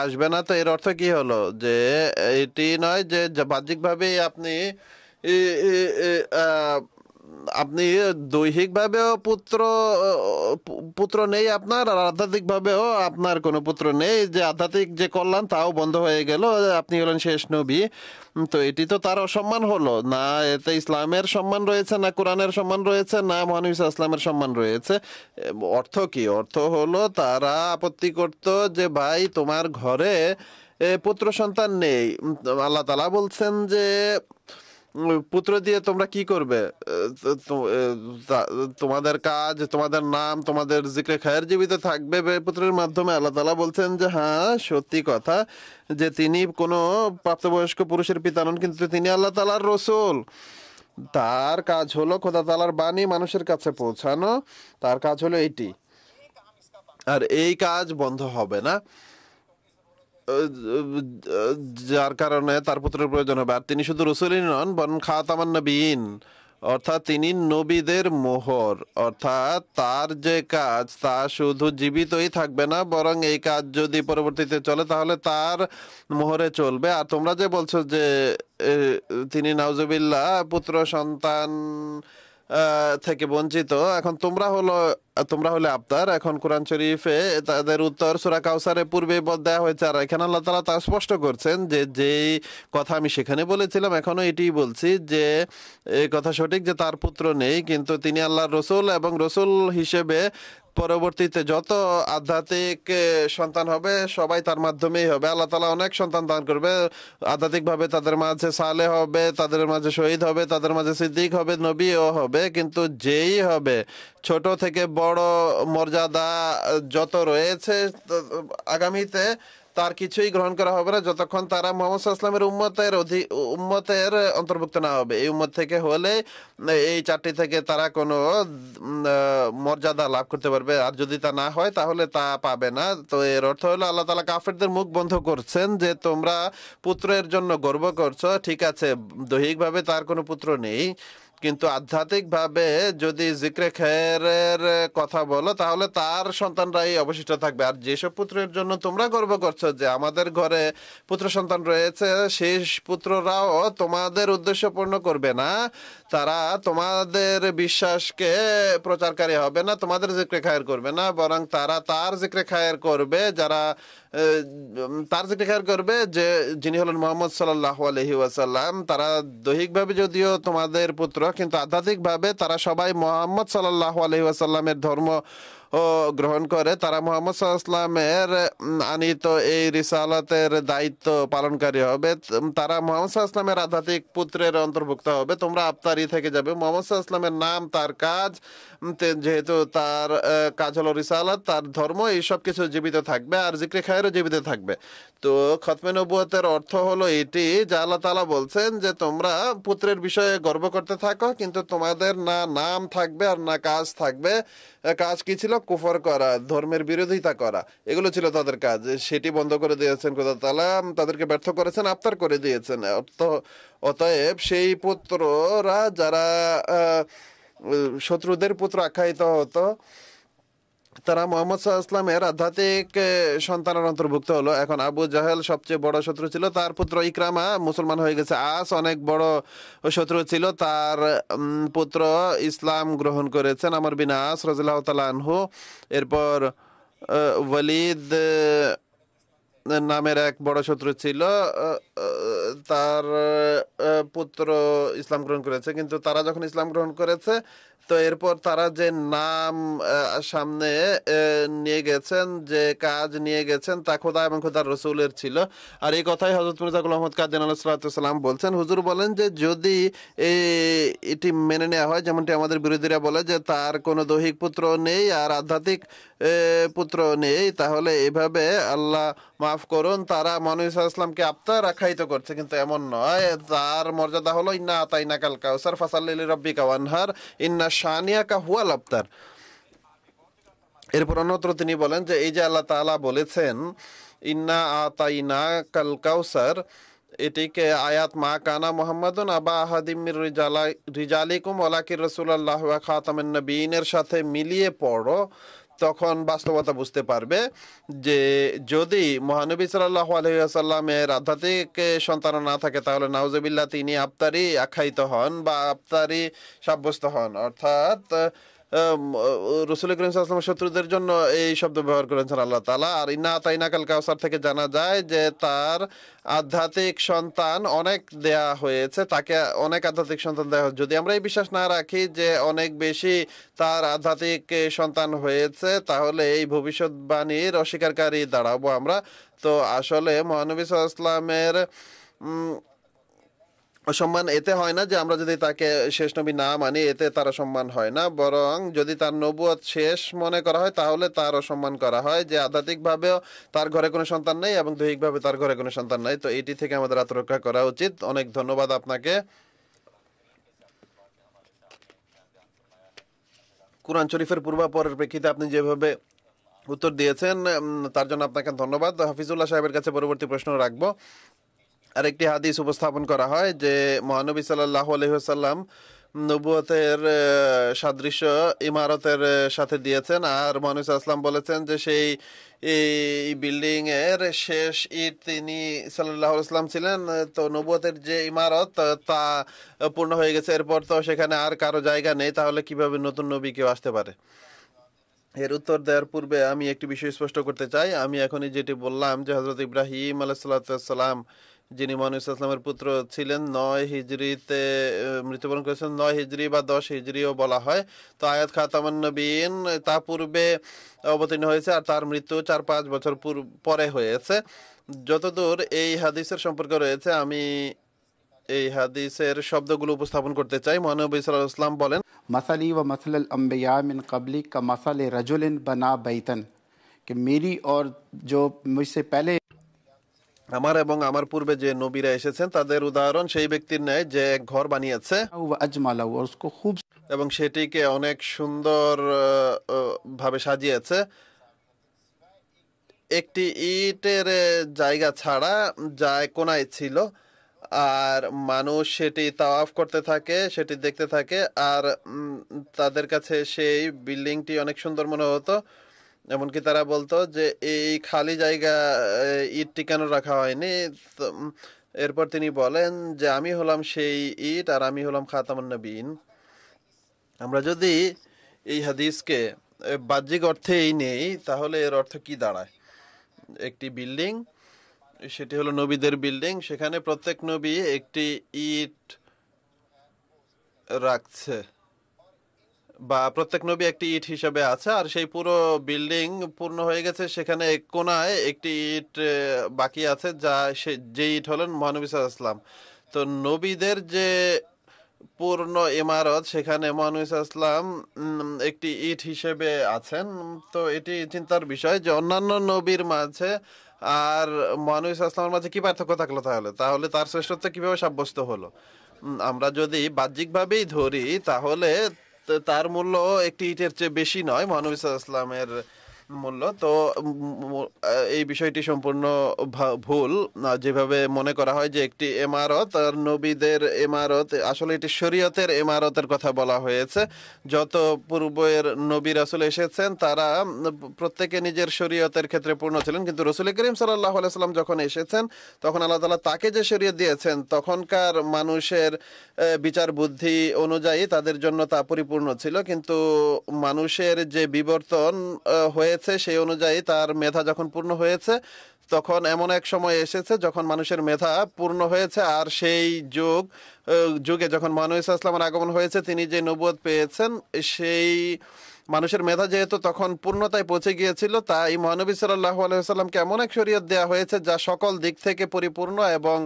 আসবে না তো এর অর্থ কি হলো যে এটি নয় যে বাহ্যিকভাবেই আপনি আপনি দৈহিকভাবেও পুত্র পুত্র নেই আপনার আর আধ্যাত্মিকভাবেও আপনার কোনো পুত্র নেই যে আধ্যাত্মিক যে কল্যাণ তাও বন্ধ হয়ে গেল আপনি হলেন শেষ নবী তো এটি তো তার অসম্মান হলো না এতে ইসলামের সম্মান রয়েছে না কোরআনের সম্মান রয়েছে না মহানবী ইসলামের সম্মান রয়েছে অর্থ কি অর্থ হলো তারা আপত্তি করত যে ভাই তোমার ঘরে পুত্র সন্তান নেই আল্লাহ তালা বলছেন যে পুত্র দিয়ে তোমরা কি করবে তোমাদের কাজ তোমাদের নাম তোমাদের জিকে খায়ের জীবিত থাকবে পুত্রের মাধ্যমে আল্লাহ তালা বলছেন যে হ্যাঁ সত্যি কথা যে তিনি কোনো প্রাপ্তবয়স্ক পুরুষের পিতা নন কিন্তু তিনি আল্লাহ তালার রসুল তার কাজ হলো খোদা তালার বাণী মানুষের কাছে পৌঁছানো তার কাজ হলো এটি আর এই কাজ বন্ধ হবে না যার কারণে তার পুত্রের প্রয়োজন হবে আর তিনি শুধু রসুলই নন বরং খাতামান নবীন অর্থাৎ তিনি নবীদের মোহর অর্থাৎ তার যে কাজ তা শুধু জীবিতই থাকবে না বরং এই কাজ যদি পরবর্তীতে চলে তাহলে তার মোহরে চলবে আর তোমরা যে বলছো যে তিনি নাউজবিল্লা পুত্র সন্তান থেকে বঞ্চিত এখন তোমরা হলো তোমরা হলে আবতার এখন কোরআন শরীফে তাদের উত্তর সুরা কাউসারে পূর্বে বদ দেওয়া হয়েছে আর এখানে আল্লাহ তালা তা স্পষ্ট করছেন যে যেই কথা আমি সেখানে বলেছিলাম এখনো এটি বলছি যে এই কথা সঠিক যে তার পুত্র নেই কিন্তু তিনি আল্লাহর রসুল এবং রসুল হিসেবে পরবর্তীতে যত আধ্যাত্মিক সন্তান হবে সবাই তার মাধ্যমেই হবে আল্লাহ তালা অনেক সন্তান দান করবে আধ্যাত্মিকভাবে তাদের মাঝে সালে হবে তাদের মাঝে শহীদ হবে তাদের মাঝে সিদ্দিক হবে নবীও হবে কিন্তু যেই হবে ছোট থেকে বড় মর্যাদা যত রয়েছে আগামীতে তার কিছুই গ্রহণ করা হবে না যতক্ষণ তারা মোহাম্মদ সাল্লামের উম্মতের অধি উম্মতের অন্তর্ভুক্ত না হবে এই উম্মত থেকে হলে এই চারটি থেকে তারা কোনো মর্যাদা লাভ করতে পারবে আর যদি তা না হয় তাহলে তা পাবে না তো এর অর্থ হলো আল্লাহ তালা কাফেরদের মুখ বন্ধ করছেন যে তোমরা পুত্রের জন্য গর্ব করছো ঠিক আছে দৈহিকভাবে তার কোনো পুত্র নেই কিন্তু আধ্যাত্মিকভাবে যদি জিক্রে খেয়ের কথা বলো তাহলে তার সন্তানরাই অবশিষ্ট থাকবে আর যেসব পুত্রের জন্য তোমরা গর্ব করছো যে আমাদের ঘরে পুত্র সন্তান রয়েছে সেই পুত্ররাও তোমাদের উদ্দেশ্য পূর্ণ করবে না তারা তোমাদের বিশ্বাসকে প্রচারকারী হবে না তোমাদের জিক্রে খায়ের করবে না বরং তারা তার জিক্রে খায়ের করবে যারা তার জিক্রে খায়ের করবে যে যিনি হলেন মোহাম্মদ সাল্লাহ আলহি ওয়াসাল্লাম তারা দৈহিকভাবে যদিও তোমাদের পুত্র কিন্তু আধ্যাত্মিকভাবে তারা সবাই মোহাম্মদ সাল্লাহ আলহিহাসাল্লামের ধর্ম গ্রহণ করে তারা মোহাম্মদ সাল্লামের আনিত এই রিসালাতের দায়িত্ব পালনকারী হবে তারা মোহাম্মদ সাল্লামের আধ্যাত্মিক পুত্রের অন্তর্ভুক্ত হবে তোমরা আবতারি থেকে যাবে মোহাম্মদ সাল্লামের নাম তার কাজ যেহেতু তার কাজ হলো রিসালাত তার ধর্ম এইসব কিছু জীবিত থাকবে আর জিক্রি খায়েরও জীবিত থাকবে তো খতমে নবুয়তের অর্থ হলো এটি যে আল্লাহ তালা বলছেন যে তোমরা পুত্রের বিষয়ে গর্ব করতে থাকো কিন্তু তোমাদের না নাম থাকবে আর না কাজ থাকবে কাজ কি ছিল কুফর করা ধর্মের বিরোধিতা করা এগুলো ছিল তাদের কাজ সেটি বন্ধ করে দিয়েছেন খোদা তালা তাদেরকে ব্যর্থ করেছেন আফতার করে দিয়েছেন অতএব সেই পুত্ররা যারা শত্রুদের পুত্র আখ্যায়িত হতো তারা মোহাম্মদ সাল্লাহাম এর আধ্যাত্মিক সন্তানের অন্তর্ভুক্ত হলো এখন আবু জাহেল সবচেয়ে বড় শত্রু ছিল তার পুত্র ইকরামা মুসলমান হয়ে গেছে আস অনেক বড় শত্রু ছিল তার পুত্র ইসলাম গ্রহণ করেছেন আমার বিনা আস রাজিল্লাহ তালাহু এরপর ওয়ালিদ নামের এক বড় শত্রু ছিল তার পুত্র ইসলাম গ্রহণ করেছে কিন্তু তারা যখন ইসলাম গ্রহণ করেছে তো এরপর তারা যে নাম সামনে নিয়ে গেছেন যে কাজ নিয়ে গেছেন তা খোদা এবং খোদার রসুলের ছিল আর এই কথাই হজরত মির্জা গুল আহমদ কাদিন আলাহিসাল্লাম বলছেন হুজুর বলেন যে যদি এটি মেনে নেওয়া হয় যেমনটি আমাদের বিরোধীরা বলে যে তার কোনো দৈহিক পুত্র নেই আর আধ্যাত্মিক পুত্র নেই তাহলে এভাবে আল্লাহ মাফ করুন তারা মনুসা ইসলামকে আপ্তা রাখা আখ্যায়িত করছে কিন্তু এমন নয় তার মর্যাদা হলো ইন্না আতাই কাল কাউসার ফাসাল্লি রব্বি কাওয়ানহার ইন্না কা হুয়াল আবতার এরপর অন্যত্র তিনি বলেন যে এই যে আল্লাহ তালা বলেছেন ইন্না আতাইনা কাল কাউসার এটিকে আয়াত মা কানা মোহাম্মদ আবা আহাদিমির রিজালা রিজালিকুম ওলাকির রসুল্লাহ খাতামের নবীনের সাথে মিলিয়ে পড়ো তখন বাস্তবতা বুঝতে পারবে যে যদি মহানবী সাল্লাহ আলহিহাসাল্লামের আধ্যাত্মিক সন্তান না থাকে তাহলে নাউজবিল্লা তিনি আবতারই আখ্যায়িত হন বা আবতারই সাব্যস্ত হন অর্থাৎ রসুল করিম সাল্লাম শত্রুদের জন্য এই শব্দ ব্যবহার করেছেন আল্লাহ তালা আর ইনা তাইনা কাল কাউসার থেকে জানা যায় যে তার আধ্যাত্মিক সন্তান অনেক দেয়া হয়েছে তাকে অনেক আধ্যাত্মিক সন্তান দেওয়া হয়েছে যদি আমরা এই বিশ্বাস না রাখি যে অনেক বেশি তার আধ্যাত্মিক সন্তান হয়েছে তাহলে এই ভবিষ্যৎবাণীর অস্বীকারকারী দাঁড়াবো আমরা তো আসলে মহানবী সাল্লামের সম্মান এতে হয় না যে আমরা যদি তাকে শেষ নবী না মানি এতে তার সম্মান হয় না বরং যদি তার নবুয়ত শেষ মনে করা হয় তাহলে তারও সম্মান করা হয় যে আধ্যাত্মিকভাবেও তার ঘরে কোনো সন্তান নেই এবং দৈহিকভাবে তার ঘরে কোনো সন্তান নেই তো এটি থেকে আমাদের আত্মরক্ষা করা উচিত অনেক ধন্যবাদ আপনাকে কোরআন শরীফের পূর্বাপরের প্রেক্ষিতে আপনি যেভাবে উত্তর দিয়েছেন তার জন্য আপনাকে ধন্যবাদ হাফিজুল্লাহ সাহেবের কাছে পরবর্তী প্রশ্ন রাখবো আরেকটি হাদিস উপস্থাপন করা হয় যে মহানবী সাল্লাহ আলহিহাসাল্লাম নবুয়তের সাদৃশ্য ইমারতের সাথে দিয়েছেন আর মহানবী আসলাম বলেছেন যে সেই এই বিল্ডিংয়ের শেষ ইট তিনি সাল্লাহ ছিলেন তো নবুয়তের যে ইমারত তা পূর্ণ হয়ে গেছে এরপর তো সেখানে আর কারো জায়গা নেই তাহলে কিভাবে নতুন নবী কেউ আসতে পারে এর উত্তর দেওয়ার পূর্বে আমি একটি বিষয় স্পষ্ট করতে চাই আমি এখনই যেটি বললাম যে হজরত ইব্রাহিম আলাহ সাল্লাম যিনি মানুষ ইসলামের পুত্র ছিলেন নয় হিজড়িতে মৃত্যুবরণ করেছেন নয় হিজড়ি বা দশ হিজড়িও বলা হয় তো আয়াত নবীন তা পূর্বে অবতীর্ণ হয়েছে আর তার মৃত্যু চার পাঁচ বছর পরে হয়েছে যতদূর এই হাদিসের সম্পর্ক রয়েছে আমি এই হাদিসের শব্দগুলো উপস্থাপন করতে চাই মহানবী সাল্লাহ ইসলাম বলেন মাসালি ও মাসাল আম্বিয়া মিন কাবলিক কা মাসালে রাজুলিন বানা बैतन कि মেরি ওর যে मुझसे আমার এবং আমার পূর্বে যে নবীরা এসেছেন তাদের উদাহরণ সেই ব্যক্তির ন্যায় যে এক ঘর বানিয়েছে এবং সেটিকে অনেক সুন্দর ভাবে সাজিয়েছে একটি ইটের জায়গা ছাড়া যায় কোনায় ছিল আর মানুষ সেটি তাওয়াফ করতে থাকে সেটি দেখতে থাকে আর তাদের কাছে সেই বিল্ডিংটি অনেক সুন্দর মনে হতো এমনকি তারা বলতো যে এই খালি জায়গা ইট কেন রাখা হয়নি এরপর তিনি বলেন যে আমি হলাম সেই ইট আর আমি হলাম বিন আমরা যদি এই হাদিসকে বাহ্যিক অর্থেই নেই তাহলে এর অর্থ কি দাঁড়ায় একটি বিল্ডিং সেটি হলো নবীদের বিল্ডিং সেখানে প্রত্যেক নবী একটি ইট রাখছে বা প্রত্যেক নবী একটি ইট হিসেবে আছে আর সেই পুরো বিল্ডিং পূর্ণ হয়ে গেছে সেখানে কোনায় একটি ইট বাকি আছে যা সে যে ইট হলেন মহানবী সাল্লাম তো নবীদের যে পূর্ণ ইমারত সেখানে মহানবী সাল্লাম একটি ইট হিসেবে আছেন তো এটি চিন্তার বিষয় যে অন্যান্য নবীর মাঝে আর মহানবী সাল্লামের মাঝে কী পার্থক্য থাকলো তাহলে তাহলে তার শ্রেষ্ঠত্ব কীভাবে সাব্যস্ত হলো আমরা যদি বাহ্যিকভাবেই ধরি তাহলে তার মূল্য একটি ইটের চেয়ে বেশি নয় মহানবী সাল্লাহ মূল্য তো এই বিষয়টি সম্পূর্ণ ভুল যেভাবে মনে করা হয় যে একটি এমারত আর নবীদের এমারত আসলে এটি শরীয়তের এমারতের কথা বলা হয়েছে যত পূর্বের নবী রাসুল এসেছেন তারা প্রত্যেকে নিজের শরীয়তের ক্ষেত্রে পূর্ণ ছিলেন কিন্তু রসুল করিম সাল্লাহ আলাইসাল্লাম যখন এসেছেন তখন আল্লাহ তালা তাকে যে শরীয়ত দিয়েছেন তখনকার মানুষের বিচার বুদ্ধি অনুযায়ী তাদের জন্য তা পরিপূর্ণ ছিল কিন্তু মানুষের যে বিবর্তন হয়ে হয়েছে সেই অনুযায়ী তার মেধা যখন পূর্ণ হয়েছে তখন এমন এক সময় এসেছে যখন মানুষের মেধা পূর্ণ হয়েছে আর সেই যুগ যুগে যখন মানুষ আসলামের আগমন হয়েছে তিনি যে নবুয়ত পেয়েছেন সেই মানুষের মেধা যেহেতু তখন পূর্ণতায় পৌঁছে গিয়েছিল তাই মহানবী সাল্লাহ আলহামকে এমন এক শরীয়ত দেওয়া হয়েছে যা সকল দিক থেকে পরিপূর্ণ এবং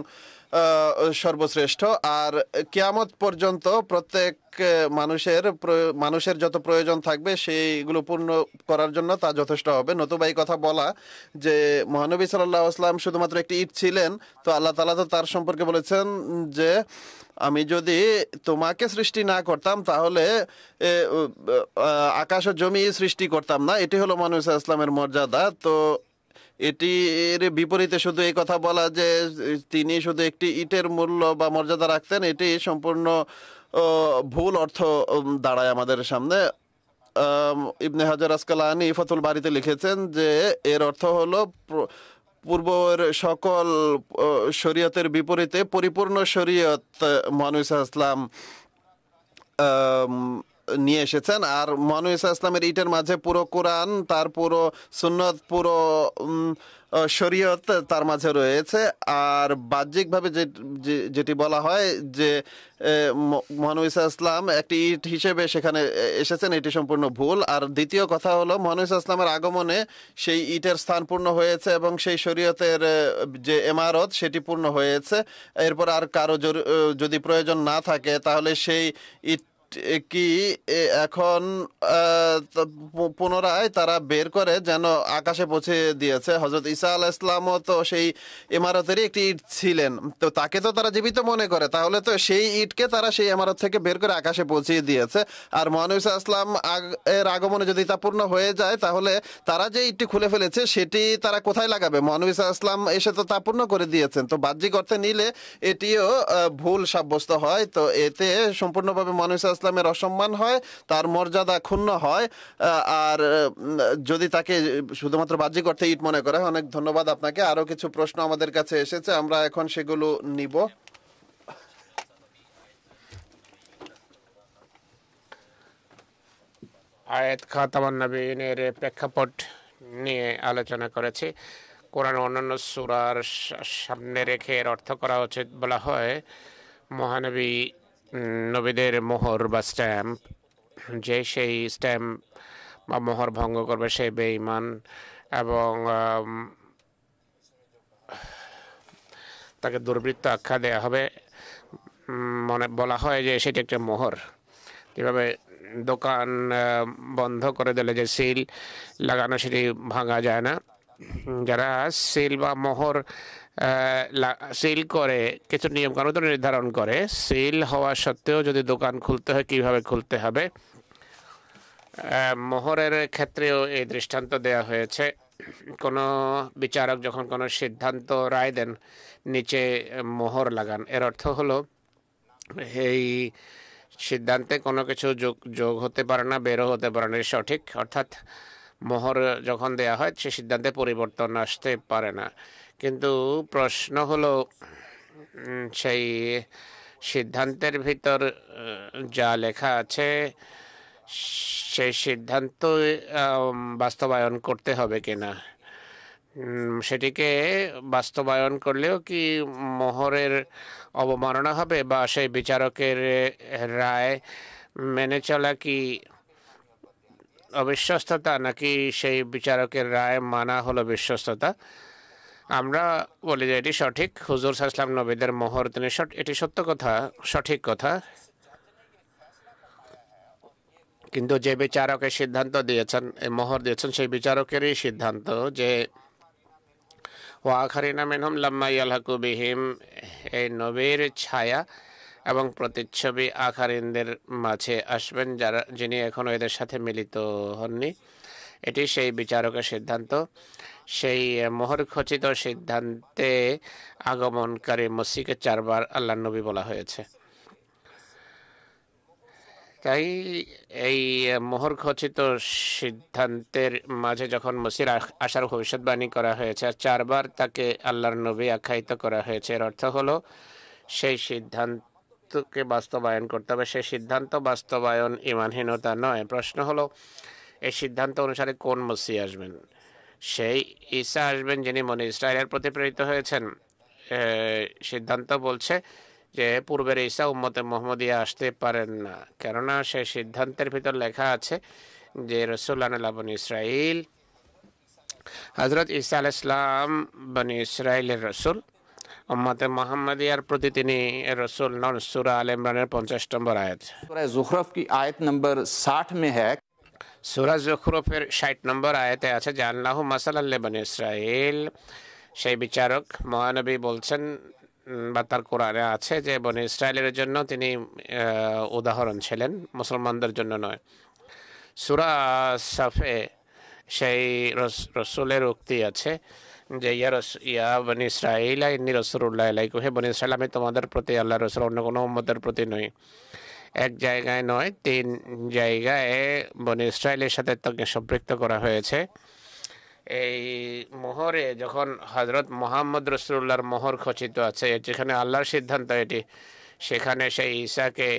সর্বশ্রেষ্ঠ আর কেয়ামত পর্যন্ত প্রত্যেক মানুষের মানুষের যত প্রয়োজন থাকবে সেইগুলো পূর্ণ করার জন্য তা যথেষ্ট হবে নতুবা এই কথা বলা যে মহানবী সাল্লাহ আসলাম শুধুমাত্র একটি ইট ছিলেন তো আল্লাহ তালা তো তার সম্পর্কে বলেছেন যে আমি যদি তোমাকে সৃষ্টি না করতাম তাহলে আকাশ ও জমি সৃষ্টি করতাম না এটি হলো মানুষ ইসলামের মর্যাদা তো এটির বিপরীতে শুধু এই কথা বলা যে তিনি শুধু একটি ইটের মূল্য বা মর্যাদা রাখতেন এটি সম্পূর্ণ ভুল অর্থ দাঁড়ায় আমাদের সামনে ইবনে হাজার আসকালানি ফতুল বাড়িতে লিখেছেন যে এর অর্থ হলো পূর্বের সকল শরীয়তের বিপরীতে পরিপূর্ণ শরীয়ত মানুষ আসলাম নিয়ে এসেছেন আর মানু ইসা ইসলামের ইটের মাঝে পুরো কোরআন তার পুরো সুন্নত পুরো শরীয়ত তার মাঝে রয়েছে আর বাহ্যিকভাবে যেটি বলা হয় যে মহানু ইসা ইসলাম একটি ইট হিসেবে সেখানে এসেছেন এটি সম্পূর্ণ ভুল আর দ্বিতীয় কথা হলো মহানু ইসা ইসলামের আগমনে সেই ইটের স্থান পূর্ণ হয়েছে এবং সেই শরীয়তের যে এমারত সেটি পূর্ণ হয়েছে এরপর আর কারো যদি প্রয়োজন না থাকে তাহলে সেই ইট কি এখন পুনরায় তারা বের করে যেন আকাশে পৌঁছে দিয়েছে হজরত ঈসা আল ইসলামও তো সেই ইমারতেরই একটি ইট ছিলেন তো তাকে তো তারা জীবিত মনে করে তাহলে তো সেই ইটকে তারা সেই ইমারত থেকে বের করে আকাশে পৌঁছিয়ে দিয়েছে আর মহানবীসা ইসলাম এর আগমনে যদি তা পূর্ণ হয়ে যায় তাহলে তারা যে ইটটি খুলে ফেলেছে সেটি তারা কোথায় লাগাবে মহানবীসা ইসলাম এসে তো তা পূর্ণ করে দিয়েছেন তো বাহ্যিক অর্থে নিলে এটিও ভুল সাব্যস্ত হয় তো এতে সম্পূর্ণভাবে মহানবীসা ইসলামের অসম্মান হয় তার মর্যাদা ক্ষুণ্ণ হয় আর যদি তাকে শুধুমাত্র বাহ্যিক অর্থে ইট মনে করা হয় অনেক ধন্যবাদ আপনাকে আরও কিছু প্রশ্ন আমাদের কাছে এসেছে আমরা এখন সেগুলো নিব আয়াত খাতামান নবীনের প্রেক্ষাপট নিয়ে আলোচনা করেছে কোরআন অন্যান্য সুরার সামনে রেখে এর অর্থ করা উচিত বলা হয় মহানবী নবীদের মোহর বা স্ট্যাম্প যে সেই স্ট্যাম্প বা মোহর ভঙ্গ করবে সে বেইমান এবং তাকে দুর্বৃত্ত আখ্যা দেওয়া হবে মনে বলা হয় যে সেটি একটা মোহর যেভাবে দোকান বন্ধ করে দিলে যে সিল লাগানো সেটি ভাঙা যায় না যারা সিল বা মোহর সেল করে কিছু নিয়মকানুন তো নির্ধারণ করে সেল হওয়া সত্ত্বেও যদি দোকান খুলতে হয় কীভাবে খুলতে হবে মোহরের ক্ষেত্রেও এই দৃষ্টান্ত দেয়া হয়েছে কোনো বিচারক যখন কোনো সিদ্ধান্ত রায় দেন নিচে মোহর লাগান এর অর্থ হলো এই সিদ্ধান্তে কোনো কিছু যোগ যোগ হতে পারে না বেরো হতে পারে না সঠিক অর্থাৎ মোহর যখন দেয়া হয় সে সিদ্ধান্তে পরিবর্তন আসতে পারে না কিন্তু প্রশ্ন হলো সেই সিদ্ধান্তের ভিতর যা লেখা আছে সেই সিদ্ধান্ত বাস্তবায়ন করতে হবে কিনা সেটিকে বাস্তবায়ন করলেও কি মোহরের অবমাননা হবে বা সেই বিচারকের রায় মেনে চলা কি অবিশ্বস্ততা নাকি সেই বিচারকের রায় মানা হলো বিশ্বস্ততা আমরা বলি যে এটি সঠিক হুজুর সাহসলাম নবীদের মোহর তিনি এটি সত্য কথা সঠিক কথা কিন্তু যে বিচারকের সিদ্ধান্ত দিয়েছেন মোহর দিয়েছেন সেই বিচারকেরই সিদ্ধান্ত যে ওয়াখারিনা মেনহম লাম্মা ইয়ালহাকু বিহিম এই নবীর ছায়া এবং প্রতিচ্ছবি আখারিনদের মাঝে আসবেন যারা যিনি এখনও এদের সাথে মিলিত হননি এটি সেই বিচারকের সিদ্ধান্ত সেই মোহরখচিত সিদ্ধান্তে আগমনকারী মসিকে চারবার আল্লাহ নবী বলা হয়েছে তাই এই মোহরখচিত সিদ্ধান্তের মাঝে যখন মসির আসার ভবিষ্যৎবাণী করা হয়েছে চারবার তাকে আল্লাহর নবী আখ্যায়িত করা হয়েছে এর অর্থ হলো সেই সিদ্ধান্ত দায়িত্বকে বাস্তবায়ন করতে হবে সেই সিদ্ধান্ত বাস্তবায়ন ইমানহীনতা নয় প্রশ্ন হলো এই সিদ্ধান্ত অনুসারে কোন মসি আসবেন সেই ঈসা আসবেন যিনি মনে ইসরায়েলের প্রতি প্রেরিত হয়েছেন সিদ্ধান্ত বলছে যে পূর্বের ঈসা উম্মতে মোহাম্মদিয়া আসতে পারেন না কেননা সেই সিদ্ধান্তের ভিতর লেখা আছে যে রসুল্লাহ আলাবন ইসরাইল হজরত ঈসা আল ইসলাম বনি ইসরায়েলের রসুল উম্মতে মুহাম্মাদিয়ার প্রতি তিনি রসুল নন সুরা আল ইমরানের পঞ্চাশ নম্বর আয়াত সুরা জুখরফ কি আয়াত নম্বর ষাট মে হ্যাঁ সুরা জুখরফের ষাট নম্বর আয়াতে আছে যে আল্লাহ মাসালাল্লেবান ইসরায়েল সেই বিচারক মহানবী বলছেন বা তার কোরআনে আছে যে বনে ইসরায়েলের জন্য তিনি উদাহরণ ছিলেন মুসলমানদের জন্য নয় সুরা সাফে সেই রসুলের উক্তি আছে যে ইয়া রস ইয়া বনি ইসরাইল ইন্নি রসুল্লাহ আলাইকুম হে বনি ইসরাইল আমি তোমাদের প্রতি আল্লাহর রসুল অন্য কোনো উম্মতের প্রতি নই এক জায়গায় নয় তিন জায়গায় বনি ইসরায়েলের সাথে তাকে সম্পৃক্ত করা হয়েছে এই মোহরে যখন হজরত মোহাম্মদ রসুল্লাহর মোহর খচিত আছে যেখানে আল্লাহর সিদ্ধান্ত এটি সেখানে সেই ঈসাকে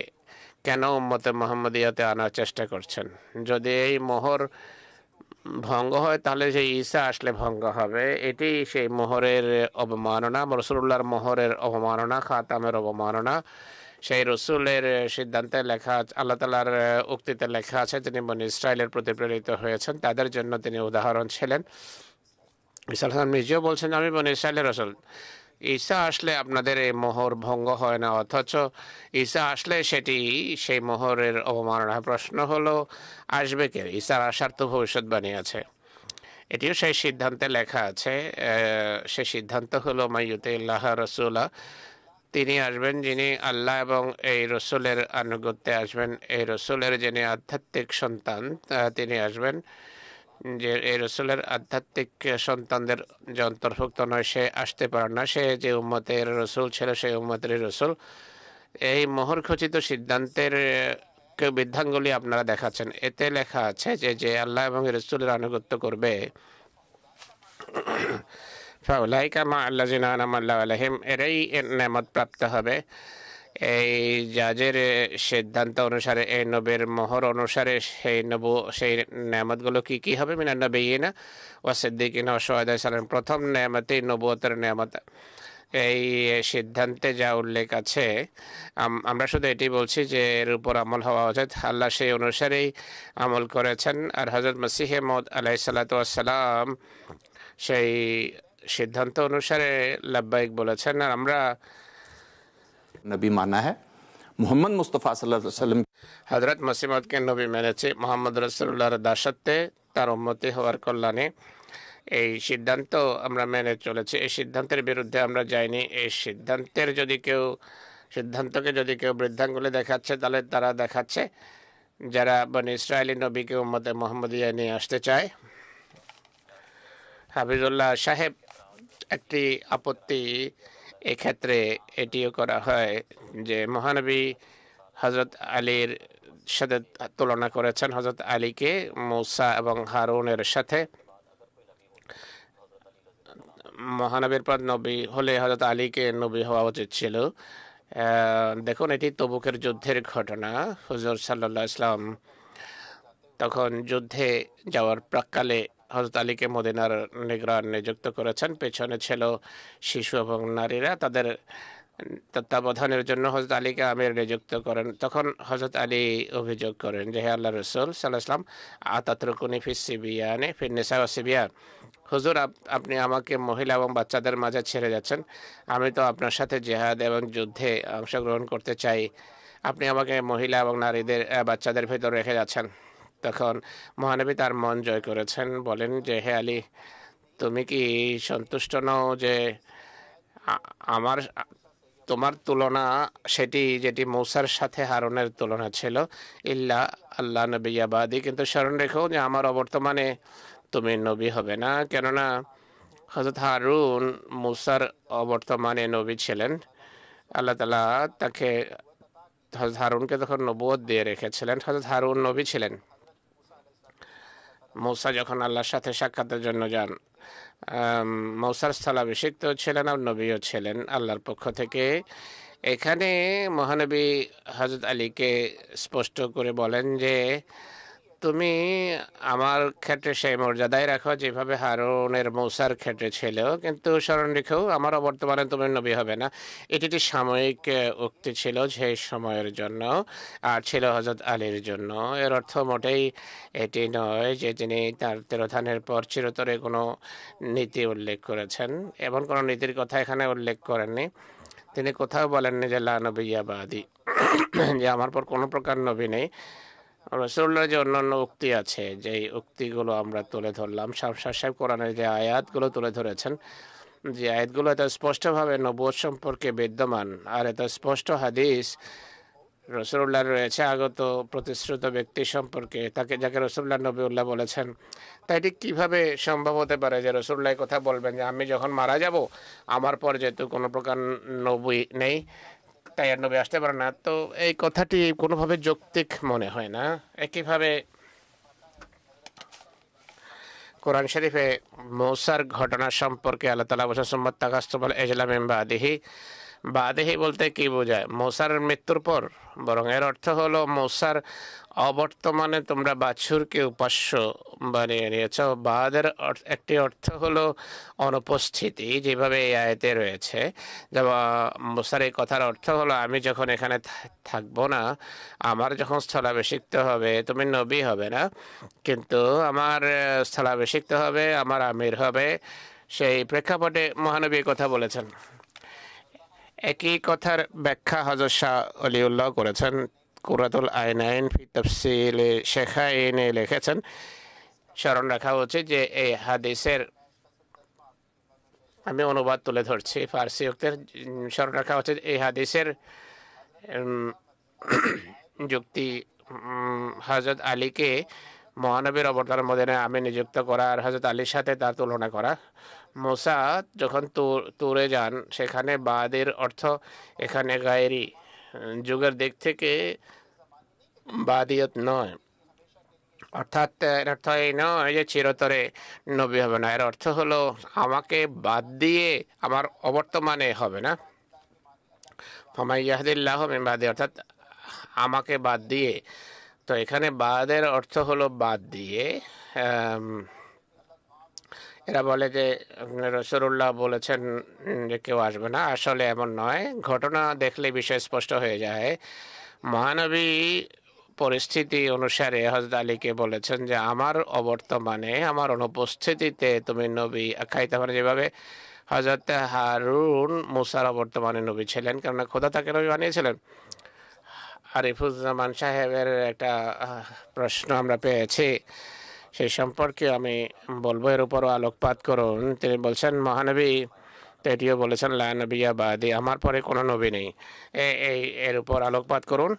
কেন উম্মতে মোহাম্মদিয়াতে আনার চেষ্টা করছেন যদি এই মোহর ভঙ্গ হয় তাহলে সেই ঈসা আসলে ভঙ্গ হবে এটি সেই মোহরের অবমাননা রসুল্লাহর মোহরের অবমাননা খাতামের অবমাননা সেই রসুলের সিদ্ধান্তে লেখা আল্লাহ তালার উক্তিতে লেখা আছে তিনি মনে ইসরায়েলের প্রতি প্রেরিত হয়েছেন তাদের জন্য তিনি উদাহরণ ছিলেন ইসাল নিজেও বলছেন আমি বন ইসরায়েলের রসুল ঈশা আসলে আপনাদের এই মোহর ভঙ্গ হয় না অথচ ঈশা আসলে সেটি সেই মোহরের অবমাননা প্রশ্ন হলো আসবে কে ঈশার আসার তো ভবিষ্যৎবাণী আছে এটিও সেই সিদ্ধান্তে লেখা আছে সে সিদ্ধান্ত হলো মাইয়ুতে রসুল্লাহ তিনি আসবেন যিনি আল্লাহ এবং এই রসুলের আনুগত্যে আসবেন এই রসুলের যিনি আধ্যাত্মিক সন্তান তিনি আসবেন যে রসুলের আধ্যাত্মিক সন্তানদের যে অন্তর্ভুক্ত নয় সে আসতে পারে না সে যে উম্মতের রসুল ছিল সেই উম্মতের রসুল এই মোহরখচিত সিদ্ধান্তের বৃদ্ধাঙ্গুলি আপনারা দেখাচ্ছেন এতে লেখা আছে যে যে আল্লাহ এবং রসুলের আনুগত্য করবে ফাউলাইকা মা আল্লাহ জিনা আলহিম এরাই নেমত প্রাপ্ত হবে এই জাজের সিদ্ধান্ত অনুসারে এই নবের মোহর অনুসারে সেই নব সেই নামতগুলো কি কি হবে মিনা নবীনা ও সিদ্দিকিনা ও সোয়াদ সালাম প্রথম নামতে নবতের নামত এই সিদ্ধান্তে যা উল্লেখ আছে আমরা শুধু এটি বলছি যে এর উপর আমল হওয়া উচিত আল্লাহ সেই অনুসারেই আমল করেছেন আর হজরত মসিহে মদ আলাহি সাল্লাতাম সেই সিদ্ধান্ত অনুসারে লাভবাহিক বলেছেন আর আমরা নবী মানা হ্যাঁ মোহাম্মদ মুস্তফা সাল্লাম হজরত মসিমদকে নবী মেনেছে মোহাম্মদ রসুল্লাহর দাসত্বে তার উন্মতি হওয়ার কল্যাণে এই সিদ্ধান্ত আমরা মেনে চলেছি এই সিদ্ধান্তের বিরুদ্ধে আমরা যাইনি এই সিদ্ধান্তের যদি কেউ সিদ্ধান্তকে যদি কেউ বৃদ্ধাঙ্গুলি দেখাচ্ছে তাহলে তারা দেখাচ্ছে যারা মানে ইসরায়েলি নবীকে উম্মতে মোহাম্মদিয়া নিয়ে আসতে চায় হাফিজুল্লাহ সাহেব একটি আপত্তি এক্ষেত্রে এটিও করা হয় যে মহানবী হজরত আলীর সাথে তুলনা করেছেন হজরত আলীকে মৌসা এবং হারুনের সাথে মহানবীর পর নবী হলে হজরত আলীকে নবী হওয়া উচিত ছিল দেখুন এটি তবুকের যুদ্ধের ঘটনা হুজুর সাল্লাহ ইসলাম তখন যুদ্ধে যাওয়ার প্রাককালে হজরত আলীকে মদিনার নিগ্রহ নিযুক্ত করেছেন পেছনে ছিল শিশু এবং নারীরা তাদের তত্ত্বাবধানের জন্য হজরত আলীকে আমির নিযুক্ত করেন তখন হজরত আলী অভিযোগ করেন যে হে আল্লাহ রসুল সাল্লাহ ইসলাম আতাতরকুনি ফি সিবিয়ানে ফি নেশা ও সিবিয়ান হুজুর আপনি আমাকে মহিলা এবং বাচ্চাদের মাঝে ছেড়ে যাচ্ছেন আমি তো আপনার সাথে জেহাদ এবং যুদ্ধে অংশগ্রহণ করতে চাই আপনি আমাকে মহিলা এবং নারীদের বাচ্চাদের ভেতর রেখে যাচ্ছেন তখন মহানবী তার মন জয় করেছেন বলেন যে হে আলী তুমি কি সন্তুষ্ট নও যে আমার তোমার তুলনা সেটি যেটি মৌসার সাথে হারনের তুলনা ছিল ইল্লা আল্লাহ আবাদি কিন্তু স্মরণ রেখো যে আমার অবর্তমানে তুমি নবী হবে না কেননা হজরত হারুন মুসার অবর্তমানে নবী ছিলেন আল্লাহ তালা তাকে হজরত হারুনকে তখন নবুয়ত দিয়ে রেখেছিলেন হজরত হারুন নবী ছিলেন মৌসা যখন আল্লাহর সাথে সাক্ষাতের জন্য যান মৌসার স্থলাভিষিক্ত ছিলেন আর নবীও ছিলেন আল্লাহর পক্ষ থেকে এখানে মহানবী হজরত আলীকে স্পষ্ট করে বলেন যে তুমি আমার ক্ষেত্রে সেই মর্যাদায় রাখো যেভাবে হারুনের মৌসার ক্ষেত্রে ছিল কিন্তু স্মরণ রেখেও আমার বর্তমানে তুমি নবী হবে না এটি একটি সাময়িক উক্তি ছিল যে সময়ের জন্য আর ছিল হজরত আলীর জন্য এর অর্থ মোটেই এটি নয় যে তিনি তার তেরোধানের পর চিরতরে কোনো নীতি উল্লেখ করেছেন এমন কোনো নীতির কথা এখানে উল্লেখ করেননি তিনি কোথাও বলেননি যে লা নবী যে আমার পর কোনো প্রকার নবী নেই রসুল্লার যে অন্যান্য উক্তি আছে যে উক্তিগুলো আমরা তুলে ধরলাম শামসার সাহেব কোরআনের যে আয়াতগুলো তুলে ধরেছেন যে আয়াতগুলো এত স্পষ্টভাবে নবোধ সম্পর্কে বিদ্যমান আর এত স্পষ্ট হাদিস রসুল্লাহ রয়েছে আগত প্রতিশ্রুত ব্যক্তি সম্পর্কে তাকে যাকে রসুল্লাহ নবীউল্লাহ বলেছেন তাই এটি কীভাবে সম্ভব হতে পারে যে রসুল্লাহ কথা বলবেন যে আমি যখন মারা যাব আমার পর যেহেতু কোনো প্রকার নবী নেই একানব্বই আসতে পারে না তো এই কথাটি কোনোভাবে যৌক্তিক মনে হয় না একইভাবে কোরআন শরীফে মৌসার ঘটনা সম্পর্কে আল্লাহ তালা বসে সোম্মদ তাকাস্তবল এজলা মেম্বা আদিহি বাদেহি বলতে কি বোঝায় মোসার মৃত্যুর পর বরং এর অর্থ হলো মোসার অবর্তমানে তোমরা বাছুরকে উপাস্য বানিয়ে নিয়েছ বাদের একটি অর্থ হলো অনুপস্থিতি যেভাবে এই আয়তে রয়েছে যেমন মোসার এই কথার অর্থ হলো আমি যখন এখানে থাকব না আমার যখন স্থলাভিষিক্ত হবে তুমি নবী হবে না কিন্তু আমার স্থলাভিষিক্ত হবে আমার আমির হবে সেই প্রেক্ষাপটে মহানবী কথা বলেছেন একই কথার ব্যাখ্যা হজর শাহ অলিউল্লাহ করেছেন কুরাতুল আইনাইন ফি তফসিলে শেখা এনে লিখেছেন স্মরণ রাখা উচিত যে এই হাদিসের আমি অনুবাদ তুলে ধরছি ফার্সি উক্তের স্মরণ রাখা উচিত এই হাদিসের যুক্তি হজরত আলীকে মহানবীর অবতার মদিনে আমি নিযুক্ত করা আর হজরত আলীর সাথে তার তুলনা করা মোসা যখন তুরে যান সেখানে বাদের অর্থ এখানে গায়েরি যুগের দিক থেকে বাদিয়ত নয় অর্থাৎ এর অর্থ এই নয় যে চিরতরে নবী হবে না এর অর্থ হলো আমাকে বাদ দিয়ে আমার অবর্তমানে হবে না ফমাই ইয়াহদুল্লাহ বাদে অর্থাৎ আমাকে বাদ দিয়ে তো এখানে বাদের অর্থ হলো বাদ দিয়ে এরা বলে যে রসুল্লাহ বলেছেন যে কেউ আসবে না আসলে এমন নয় ঘটনা দেখলে বিষয় স্পষ্ট হয়ে যায় মহানবী পরিস্থিতি অনুসারে হজরত আলীকে বলেছেন যে আমার অবর্তমানে আমার অনুপস্থিতিতে তুমি নবী আখ্যায়িত মানে যেভাবে হজরত হারুন মুসার অবর্তমানে নবী ছিলেন কেননা খোদা তাকে নবী বানিয়েছিলেন আরিফুজ্জামান সাহেবের একটা প্রশ্ন আমরা পেয়েছি সেই সম্পর্কে আমি বলবো এর উপরও আলোকপাত করুন তিনি বলছেন মহানবী এটিও বলেছেন লায়নবিয়া নবিয়া বাদে আমার পরে কোনো নবী নেই এই এর উপর আলোকপাত করুন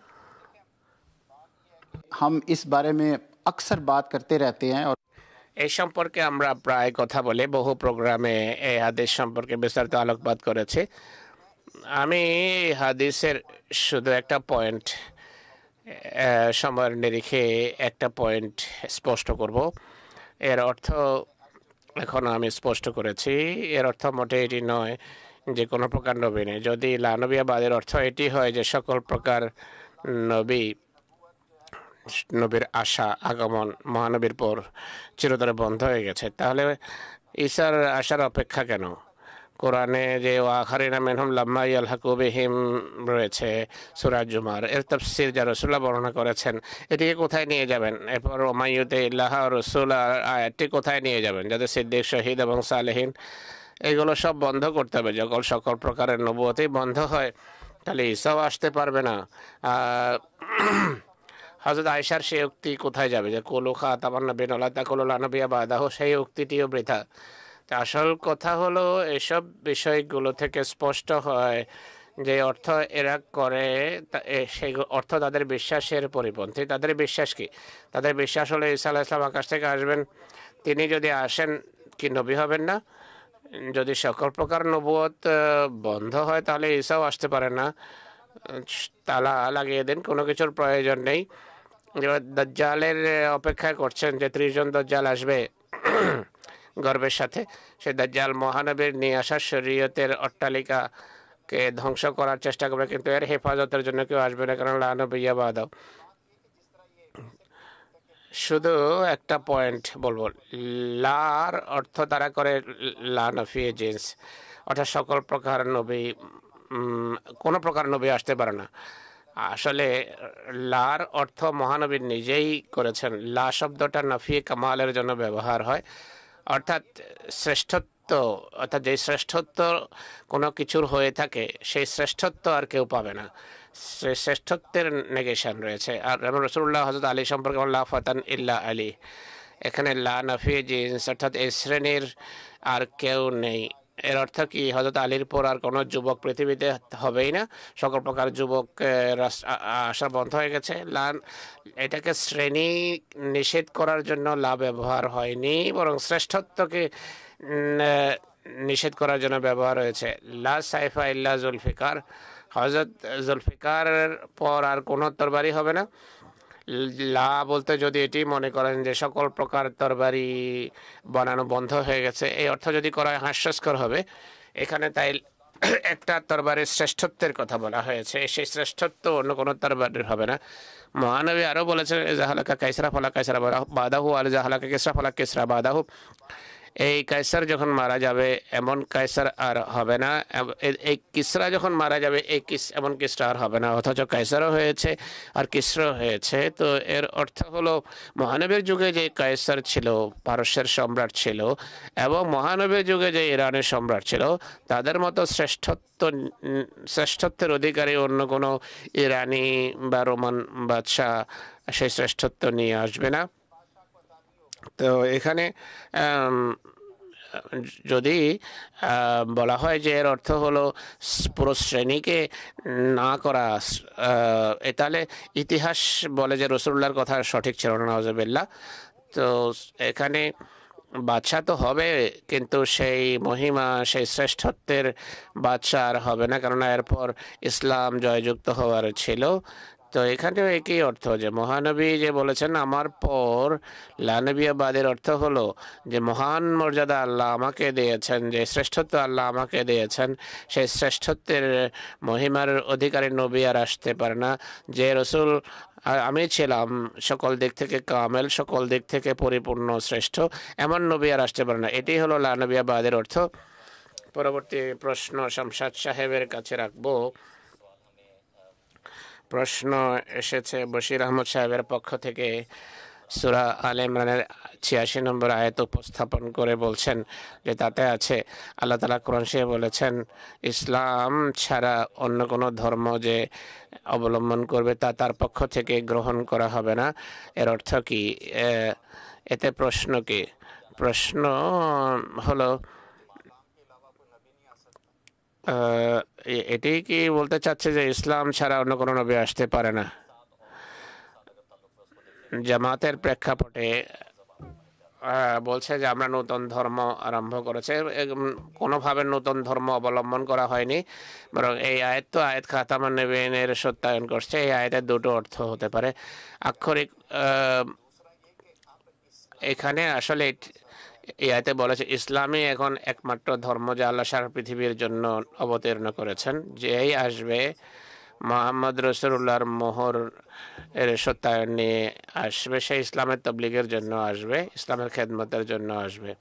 হাম ইস বারে মে আকসর বাত করতে রহতে হ্যাঁ এই সম্পর্কে আমরা প্রায় কথা বলে বহু প্রোগ্রামে এই হাদিস সম্পর্কে বিস্তারিত আলোকপাত করেছি আমি হাদিসের শুধু একটা পয়েন্ট সময়ের নিরিখে একটা পয়েন্ট স্পষ্ট করব এর অর্থ এখন আমি স্পষ্ট করেছি এর অর্থ মোটে এটি নয় যে কোনো প্রকার নবী নেই যদি লানবিয়াবাদের অর্থ এটি হয় যে সকল প্রকার নবী নবীর আশা আগমন মহানবীর পর চিরতরে বন্ধ হয়ে গেছে তাহলে ঈশার আসার অপেক্ষা কেন কোরআনে যে ওয়াখারিনা মেনহম লাম্মা আলহাকুবিহিম রয়েছে সুরাজ জুমার এর তফসির যা রসুল্লাহ বর্ণনা করেছেন এটিকে কোথায় নিয়ে যাবেন এরপর ওমায়ুতে ইল্লাহ রসুল আয়াতটি কোথায় নিয়ে যাবেন যাদের সিদ্দিক শহীদ এবং সালেহীন এগুলো সব বন্ধ করতে হবে যখন সকল প্রকারের নবুয়তেই বন্ধ হয় তাহলে ইসাও আসতে পারবে না হজরত আয়সার সেই উক্তি কোথায় যাবে যে কোলো খা তামান্না বেনলা তা কোলো লানবিয়া বাদাহ সেই উক্তিটিও বৃথা আসল কথা হলো এসব বিষয়গুলো থেকে স্পষ্ট হয় যে অর্থ এরা করে সেই অর্থ তাদের বিশ্বাসের পরিপন্থী তাদের বিশ্বাস কি তাদের বিশ্বাস হলো ইসা আল্লাহ ইসলাম আকাশ থেকে আসবেন তিনি যদি আসেন কি নবী হবেন না যদি সকল প্রকার নবুয়ত বন্ধ হয় তাহলে ঈসাও আসতে পারে না তালা লাগিয়ে দেন কোনো কিছুর প্রয়োজন নেই দজ্জালের অপেক্ষা করছেন যে ত্রিশ জন দজ্জাল আসবে গর্বের সাথে সে দাজ্জাল মহানবীর নিয়ে আসা শরীয়তের অট্টালিকাকে ধ্বংস করার চেষ্টা করবে কিন্তু এর হেফাজতের জন্য কেউ আসবে না কারণ লানবিয়া বাদাও শুধু একটা পয়েন্ট বলবো লার অর্থ তারা করে লানফি এজেন্স অর্থাৎ সকল প্রকার নবী কোনো প্রকার নবী আসতে পারে না আসলে লার অর্থ মহানবী নিজেই করেছেন লা শব্দটা নাফিয়ে কামালের জন্য ব্যবহার হয় অর্থাৎ শ্রেষ্ঠত্ব অর্থাৎ যে শ্রেষ্ঠত্ব কোনো কিছুর হয়ে থাকে সেই শ্রেষ্ঠত্ব আর কেউ পাবে না শ্রেষ্ঠত্বের নেগেশন রয়েছে আর রসুল্লাহ হজরত আলী সম্পর্কে আল্লাহ ফতান ইল্লা আলী এখানে লা নফি জিন্স অর্থাৎ এই শ্রেণীর আর কেউ নেই এর অর্থ কি হজরত আলীর পর আর কোনো যুবক পৃথিবীতে হবেই না সকল প্রকার যুবক আসা বন্ধ হয়ে গেছে লান এটাকে শ্রেণী নিষেধ করার জন্য লা ব্যবহার হয়নি বরং শ্রেষ্ঠত্বকে নিষেধ করার জন্য ব্যবহার হয়েছে লা সাইফা ইল্লা জুলফিকার হজরত জুলফিকার পর আর কোনো তরবারি হবে না লা বলতে যদি এটি মনে করেন যে সকল প্রকার তরবারি বানানো বন্ধ হয়ে গেছে এই অর্থ যদি করা হয় হাস্যস্কর হবে এখানে তাই একটা তরবারের শ্রেষ্ঠত্বের কথা বলা হয়েছে সেই শ্রেষ্ঠত্ব অন্য কোনো তরবারির হবে না মহানবী আরও বলেছেন জাহালাকা কাইসরা ফলা কাইসরা বাদাহু আর জাহালাকা কেসরা ফলা কেসরা বাদাহু এই কায়সার যখন মারা যাবে এমন কায়সার আর হবে না এই কিসরা যখন মারা যাবে এই কিস এমন কিসরা আর হবে না অথচ কায়সারও হয়েছে আর কিসরাও হয়েছে তো এর অর্থ হলো মহানবীর যুগে যে কায়সার ছিল পারস্যের সম্রাট ছিল এবং মহানবীর যুগে যে ইরানের সম্রাট ছিল তাদের মতো শ্রেষ্ঠত্ব শ্রেষ্ঠত্বের অধিকারী অন্য কোনো ইরানি বা রোমান বাদশাহ সেই শ্রেষ্ঠত্ব নিয়ে আসবে না তো এখানে যদি বলা হয় যে এর অর্থ হলো পুরো শ্রেণীকে না করা তাহলে ইতিহাস বলে যে রসুল্লাহর কথা সঠিক ছিল না নজবিল্লা তো এখানে বাচ্চা তো হবে কিন্তু সেই মহিমা সেই শ্রেষ্ঠত্বের বাচ্চা আর হবে না কেননা এরপর ইসলাম জয়যুক্ত হওয়ার ছিল তো এখানেও একই অর্থ যে মহানবী যে বলেছেন আমার পর লানবিয়াবাদের অর্থ হলো যে মহান মর্যাদা আল্লাহ আমাকে দিয়েছেন যে শ্রেষ্ঠত্ব আল্লাহ আমাকে দিয়েছেন সেই শ্রেষ্ঠত্বের মহিমার অধিকারী নবী আর আসতে পারে না যে রসুল আমি ছিলাম সকল দিক থেকে কামেল সকল দিক থেকে পরিপূর্ণ শ্রেষ্ঠ এমন নবী আর আসতে পারে না এটি হলো লানবিয়াবাদের অর্থ পরবর্তী প্রশ্ন শামসাদ সাহেবের কাছে রাখবো প্রশ্ন এসেছে বশির আহমদ সাহেবের পক্ষ থেকে সুরা আল ইমরানের ছিয়াশি নম্বর আয়ত উপস্থাপন করে বলছেন যে তাতে আছে আল্লাহ তালা কোরআন সাহেব বলেছেন ইসলাম ছাড়া অন্য কোনো ধর্ম যে অবলম্বন করবে তা তার পক্ষ থেকে গ্রহণ করা হবে না এর অর্থ কি এতে প্রশ্ন কি প্রশ্ন হলো এটাই কি বলতে চাচ্ছে যে ইসলাম ছাড়া অন্য কোনো নবী আসতে পারে না জামাতের প্রেক্ষাপটে বলছে যে আমরা নতুন ধর্ম আরম্ভ করেছে কোনোভাবে নতুন ধর্ম অবলম্বন করা হয়নি বরং এই আয়ত তো আয়াত খাতামান নেবেনের সত্যায়ন করছে এই আয়াতের দুটো অর্থ হতে পারে আক্ষরিক এখানে আসলে এই আয়তে বলেছে ইসলামই এখন একমাত্র ধর্ম যা আল্লাহ সারা পৃথিবীর জন্য অবতীর্ণ করেছেন যেই আসবে মোহাম্মদ রসুল্লাহর মোহর এর সত্যায়ন নিয়ে আসবে সে ইসলামের তবলিগের জন্য আসবে ইসলামের খেদমতের জন্য আসবে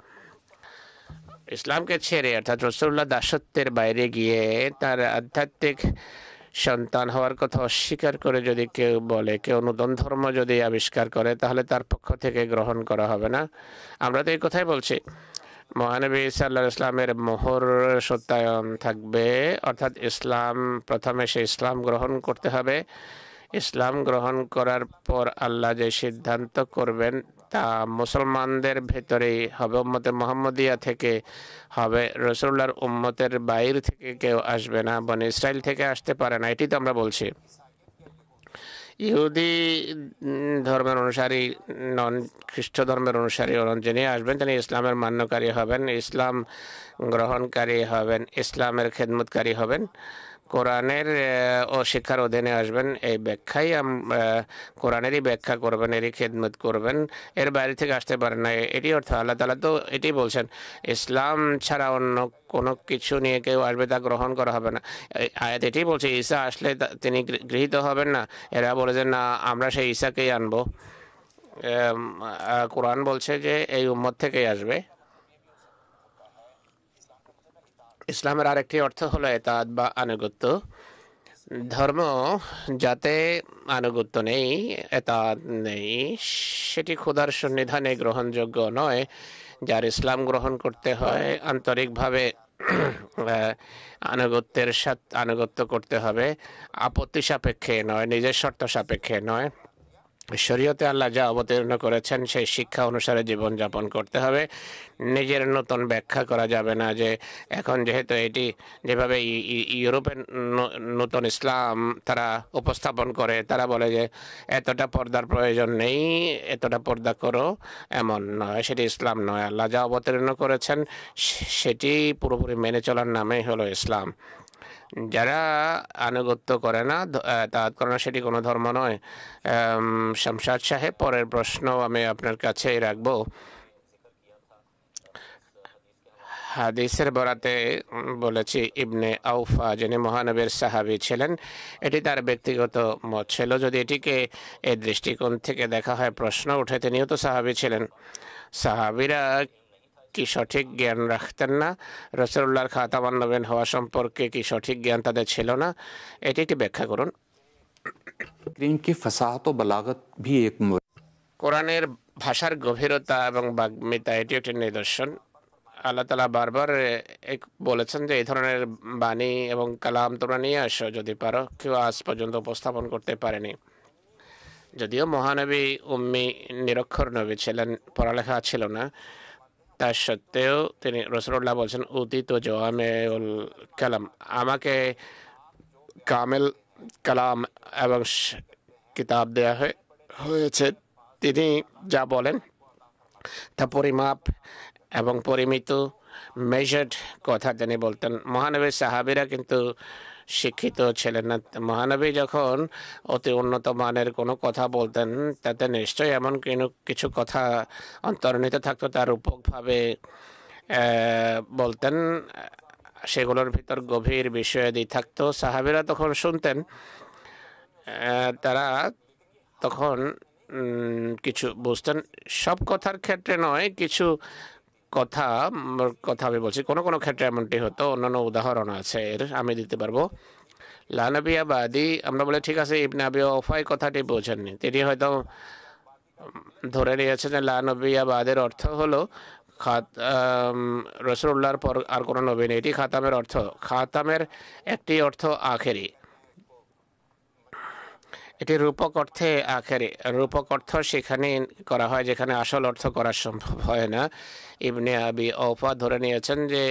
ইসলামকে ছেড়ে অর্থাৎ রসুল্লাহ দাসত্বের বাইরে গিয়ে তার আধ্যাত্মিক সন্তান হওয়ার কথা অস্বীকার করে যদি কেউ বলে কেউ নতুন ধর্ম যদি আবিষ্কার করে তাহলে তার পক্ষ থেকে গ্রহণ করা হবে না আমরা তো এই কথাই বলছি মহানবী সাল্লাহ ইসলামের মোহর সত্যায়ন থাকবে অর্থাৎ ইসলাম প্রথমে সে ইসলাম গ্রহণ করতে হবে ইসলাম গ্রহণ করার পর আল্লাহ যে সিদ্ধান্ত করবেন তা মুসলমানদের ভেতরেই হবে উম্মতে মোহাম্মদিয়া থেকে হবে রসুল্লাহর উম্মতের বাইর থেকে কেউ আসবে না বন ইসরায়েল থেকে আসতে পারে না এটি তো আমরা বলছি ইহুদি ধর্মের অনুসারী নন খ্রিস্ট ধর্মের অনুসারী যিনি আসবেন তিনি ইসলামের মান্যকারী হবেন ইসলাম গ্রহণকারী হবেন ইসলামের খেদমতকারী হবেন কোরআনের ও শিক্ষার অধীনে আসবেন এই ব্যাখ্যাই কোরআনেরই ব্যাখ্যা করবেন এরই খেদমত করবেন এর বাইরে থেকে আসতে পারেন না এটি অর্থ আল্লাহ তালা তো এটি বলছেন ইসলাম ছাড়া অন্য কোনো কিছু নিয়ে কেউ আসবে তা গ্রহণ করা হবে না আয়াত এটি বলছে ঈশা আসলে তিনি গৃহীত হবেন না এরা বলেছেন না আমরা সেই ঈশাকেই আনবো কোরআন বলছে যে এই উম্মত থেকেই আসবে ইসলামের আরেকটি অর্থ হলো এতাদ বা আনুগত্য ধর্ম যাতে আনুগত্য নেই এতাদ নেই সেটি খোদার সন্নিধানে গ্রহণযোগ্য নয় যার ইসলাম গ্রহণ করতে হয় আন্তরিকভাবে আনুগত্যের সাথে আনুগত্য করতে হবে আপত্তি সাপেক্ষে নয় নিজের শর্ত সাপেক্ষে নয় শরীয়তে আল্লাহ যা অবতীর্ণ করেছেন সেই শিক্ষা অনুসারে জীবনযাপন করতে হবে নিজের নতুন ব্যাখ্যা করা যাবে না যে এখন যেহেতু এটি যেভাবে ইউরোপের নতুন ইসলাম তারা উপস্থাপন করে তারা বলে যে এতটা পর্দার প্রয়োজন নেই এতটা পর্দা করো এমন নয় সেটি ইসলাম নয় আল্লাহ যা অবতীর্ণ করেছেন সেটি পুরোপুরি মেনে চলার নামেই হলো ইসলাম যারা আনুগত্য করে না তা কারণ সেটি কোনো ধর্ম নয় শামসাদ সাহেব পরের প্রশ্ন আমি আপনার কাছেই রাখব হাদিসের বরাতে বলেছি ইবনে আউফা যিনি মহানবীর সাহাবি ছিলেন এটি তার ব্যক্তিগত মত ছিল যদি এটিকে এই দৃষ্টিকোণ থেকে দেখা হয় প্রশ্ন উঠে তিনিও তো সাহাবি ছিলেন সাহাবিরা কি সঠিক জ্ঞান রাখতেন না রসুল্লাহর খাতামান্নবেন হওয়া সম্পর্কে কি সঠিক জ্ঞান তাদের ছিল না এটি একটি ব্যাখ্যা করুন কি ফসাহত বলাগত কোরআনের ভাষার গভীরতা এবং বাগ্মিতা এটি একটি নিদর্শন আল্লাহ তালা বারবার বলেছেন যে এই ধরনের বাণী এবং কালাম তোমরা নিয়ে আসো যদি পারো কেউ আজ পর্যন্ত উপস্থাপন করতে পারেনি যদিও মহানবী উম্মি নিরক্ষর নবী ছিলেন পড়ালেখা ছিল না তা সত্ত্বেও তিনি রসুল্লাহ বলছেন উদিত জোয়ামেউল কালাম আমাকে কামেল কালাম এবং কিতাব দেয়া হয়েছে তিনি যা বলেন তা পরিমাপ এবং পরিমিত মেজার্ড কথা তিনি বলতেন মহানবী সাহাবিরা কিন্তু শিক্ষিত ছিলেন না মহানবী যখন অতি উন্নত মানের কোনো কথা বলতেন তাতে নিশ্চয়ই এমন কিছু কথা অন্তর্নিত থাকতো তার উপকভাবে বলতেন সেগুলোর ভিতর গভীর বিষয়াদি থাকতো সাহাবিরা তখন শুনতেন তারা তখন কিছু বুঝতেন সব কথার ক্ষেত্রে নয় কিছু কথা কথা আমি বলছি কোনো কোনো ক্ষেত্রে এমনটি হতো অন্যান্য উদাহরণ আছে এর আমি দিতে পারবো লানাবিয়াবাদী আমরা বলে ঠিক আছে ইবনে আবি অফাই কথাটি বোঝেননি তিনি হয়তো ধরে নিয়েছেন যে বাদের অর্থ হলো খাত রসুল্লাহর পর আর কোনো নবী এটি খাতামের অর্থ খাতামের একটি অর্থ আখেরি এটি রূপক অর্থে আখেরি রূপক অর্থ সেখানে করা হয় যেখানে আসল অর্থ করা সম্ভব হয় না ইবনে আবি অফা ধরে নিয়েছেন যে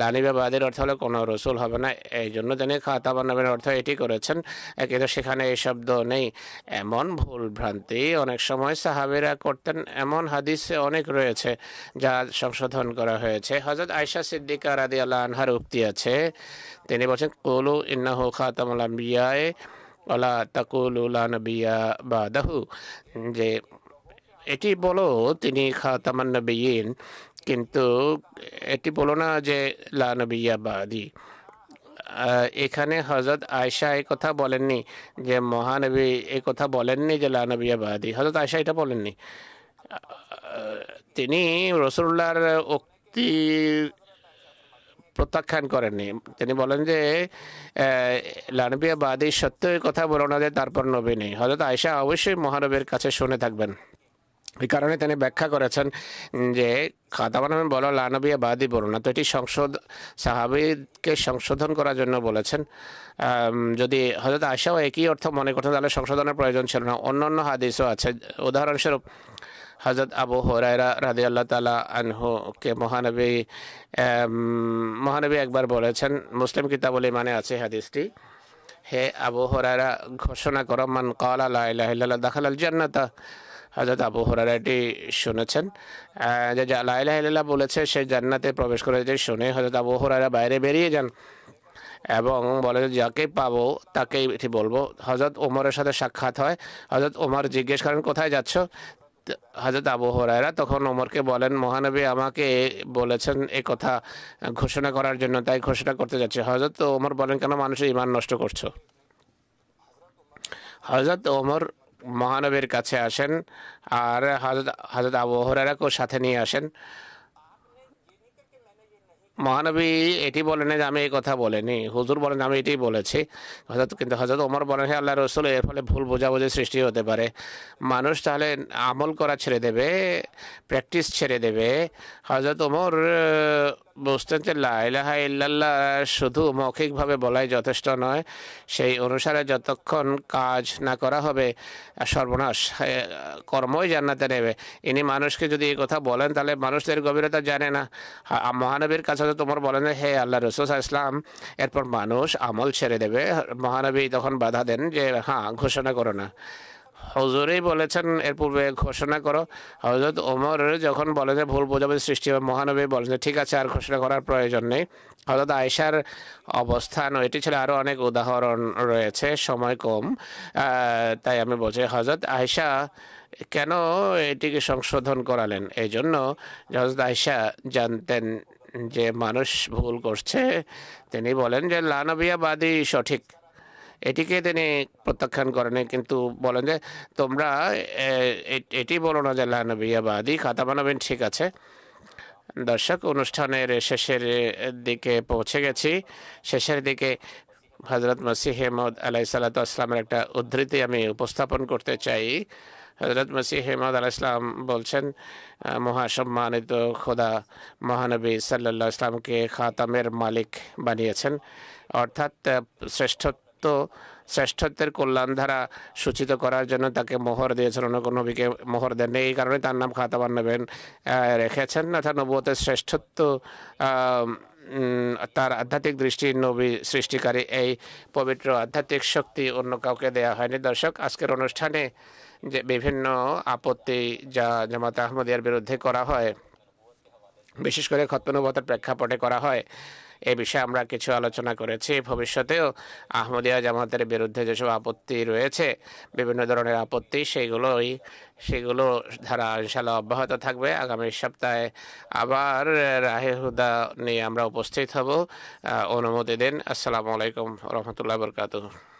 লানিবা বাদের অর্থ হলে কোনো রসুল হবে না এই জন্য তিনি খাতাবান নামের অর্থ এটি করেছেন কিন্তু সেখানে এই শব্দ নেই এমন ভুল ভ্রান্তি অনেক সময় সাহাবিরা করতেন এমন হাদিসে অনেক রয়েছে যা সংশোধন করা হয়েছে হজরত আয়সা সিদ্দিকার আদি আল্লাহ আনহার উক্তি আছে তিনি বলছেন কলু ইন্নাহু খাতামুল আম্বিয়ায় ওলা তাকুলুলা নবিয়া বা দাহু যে এটি বলো তিনি খাতামান নবীন কিন্তু এটি বলো না যে লা নবিয়া দি এখানে হজরত আয়সা এ কথা বলেননি যে মহানবী এ কথা বলেননি যে লা নবিয়া দি হজরত আয়সা এটা বলেননি তিনি রসুল্লাহর উক্তি প্রত্যাখ্যান করেননি তিনি বলেন যে লানবিয়াবাদী সত্যই কথা বলো না যে তারপর নবী নেই হজরত আয়সা অবশ্যই মহানবীর কাছে শুনে থাকবেন এই কারণে তিনি ব্যাখ্যা করেছেন যে খাতা আমি বলো লানবিয়া বাদী বলো না তো এটি সংশোধ সাহাবিদকে সংশোধন করার জন্য বলেছেন যদি হজরত আয়সাও একই অর্থ মনে করতেন তাহলে সংশোধনের প্রয়োজন ছিল না অন্য অন্য হাদিসও আছে উদাহরণস্বরূপ হজরত আবু হরাইরা রাজি আল্লাহ তালা আনহুকে মহানবী মহানবী একবার বলেছেন মুসলিম কিতাবুল ইমানে আছে হাদিসটি হে আবু হরাইরা ঘোষণা করো মান কলা দাখাল আল জান্নাতা হজরত আবু হরারা এটি শুনেছেন যে লাইলাহ বলেছে সে জান্নাতে প্রবেশ করে যে শুনে হজরত আবু হরারা বাইরে বেরিয়ে যান এবং বলে যাকে পাবো তাকেই এটি বলবো হজরত ওমরের সাথে সাক্ষাৎ হয় হজরত ওমর জিজ্ঞেস করেন কোথায় যাচ্ছ হাজরত আবু হরাইরা তখন ওমরকে বলেন মহানবী আমাকে বলেছেন এ কথা ঘোষণা করার জন্য তাই ঘোষণা করতে যাচ্ছে হজরত ওমর বলেন কেন মানুষের ইমান নষ্ট করছো হজরত ওমর মহানবীর কাছে আসেন আর হজরত হজরত আবু হরাইরাকেও সাথে নিয়ে আসেন মহানবী এটি বলেন যে আমি এই কথা বলিনি হুজুর বলেন আমি এটি বলেছি হজরত কিন্তু হজরত ওমর বলেন হ্যাঁ আল্লাহ রসুল এর ফলে ভুল বোঝাবুঝি সৃষ্টি হতে পারে মানুষ তাহলে আমল করা ছেড়ে দেবে প্র্যাকটিস ছেড়ে দেবে হজরত ওমর বুঝতেন যে লাহা ইল্লাল্লাহ শুধু মৌখিকভাবে বলাই যথেষ্ট নয় সেই অনুসারে যতক্ষণ কাজ না করা হবে সর্বনাশ কর্মই জান্নাতে নেবে ইনি মানুষকে যদি এই কথা বলেন তাহলে মানুষদের গভীরতা জানে না মহানবীর কাছে তোমার বলে বলেন হে আল্লাহ রসুল ইসলাম এরপর মানুষ আমল ছেড়ে দেবে মহানবী তখন বাধা দেন যে হ্যাঁ ঘোষণা করো না হজরেই বলেছেন এর পূর্বে ঘোষণা করো হজরত ওমর যখন বলেন যে ভুল বোঝাবুঝি সৃষ্টি হবে মহানবী বলেন যে ঠিক আছে আর ঘোষণা করার প্রয়োজন নেই হজরত আয়েশার অবস্থান এটি ছিল আরও অনেক উদাহরণ রয়েছে সময় কম তাই আমি বলছি হজরত আয়েশা কেন এটিকে সংশোধন করালেন এই জন্য হজরত আয়েশা জানতেন যে মানুষ ভুল করছে তিনি বলেন যে লানবিয়াবাদী সঠিক এটিকে তিনি প্রত্যাখ্যান করেন কিন্তু বলেন যে তোমরা এটি বলো না যে লানবিয়াবাদী খাতা বানাবেন ঠিক আছে দর্শক অনুষ্ঠানের শেষের দিকে পৌঁছে গেছি শেষের দিকে হজরত মসিহেমদ মহমদ আলাই একটা উদ্ধৃতি আমি উপস্থাপন করতে চাই হজরত মসিহ হেমদ আল ইসলাম বলছেন মহাসম্মানিত খোদা মহানবী সাল্লা ইসলামকে খাতামের মালিক বানিয়েছেন অর্থাৎ শ্রেষ্ঠত্ব শ্রেষ্ঠত্বের কল্যাণ ধারা সূচিত করার জন্য তাকে মোহর দিয়েছেন অন্য কোনো নবীকে মোহর দেন এই কারণে তার নাম খাতাবান নেবেন রেখেছেন অর্থাৎ নবুয়তের শ্রেষ্ঠত্ব তার আধ্যাত্মিক দৃষ্টি নবী সৃষ্টিকারী এই পবিত্র আধ্যাত্মিক শক্তি অন্য কাউকে দেয়া হয়নি দর্শক আজকের অনুষ্ঠানে যে বিভিন্ন আপত্তি যা জামাত আহমদিয়ার বিরুদ্ধে করা হয় বিশেষ করে খতনুবতার প্রেক্ষাপটে করা হয় এ বিষয়ে আমরা কিছু আলোচনা করেছি ভবিষ্যতেও আহমদিয়া জামাতের বিরুদ্ধে যেসব আপত্তি রয়েছে বিভিন্ন ধরনের আপত্তি সেইগুলোই সেগুলো ধারা ইনশাল্লাহ অব্যাহত থাকবে আগামী সপ্তাহে আবার রাহে হুদা নিয়ে আমরা উপস্থিত হব অনুমতি দিন আসসালামু আলাইকুম রহমতুল্লাহ বরকাতু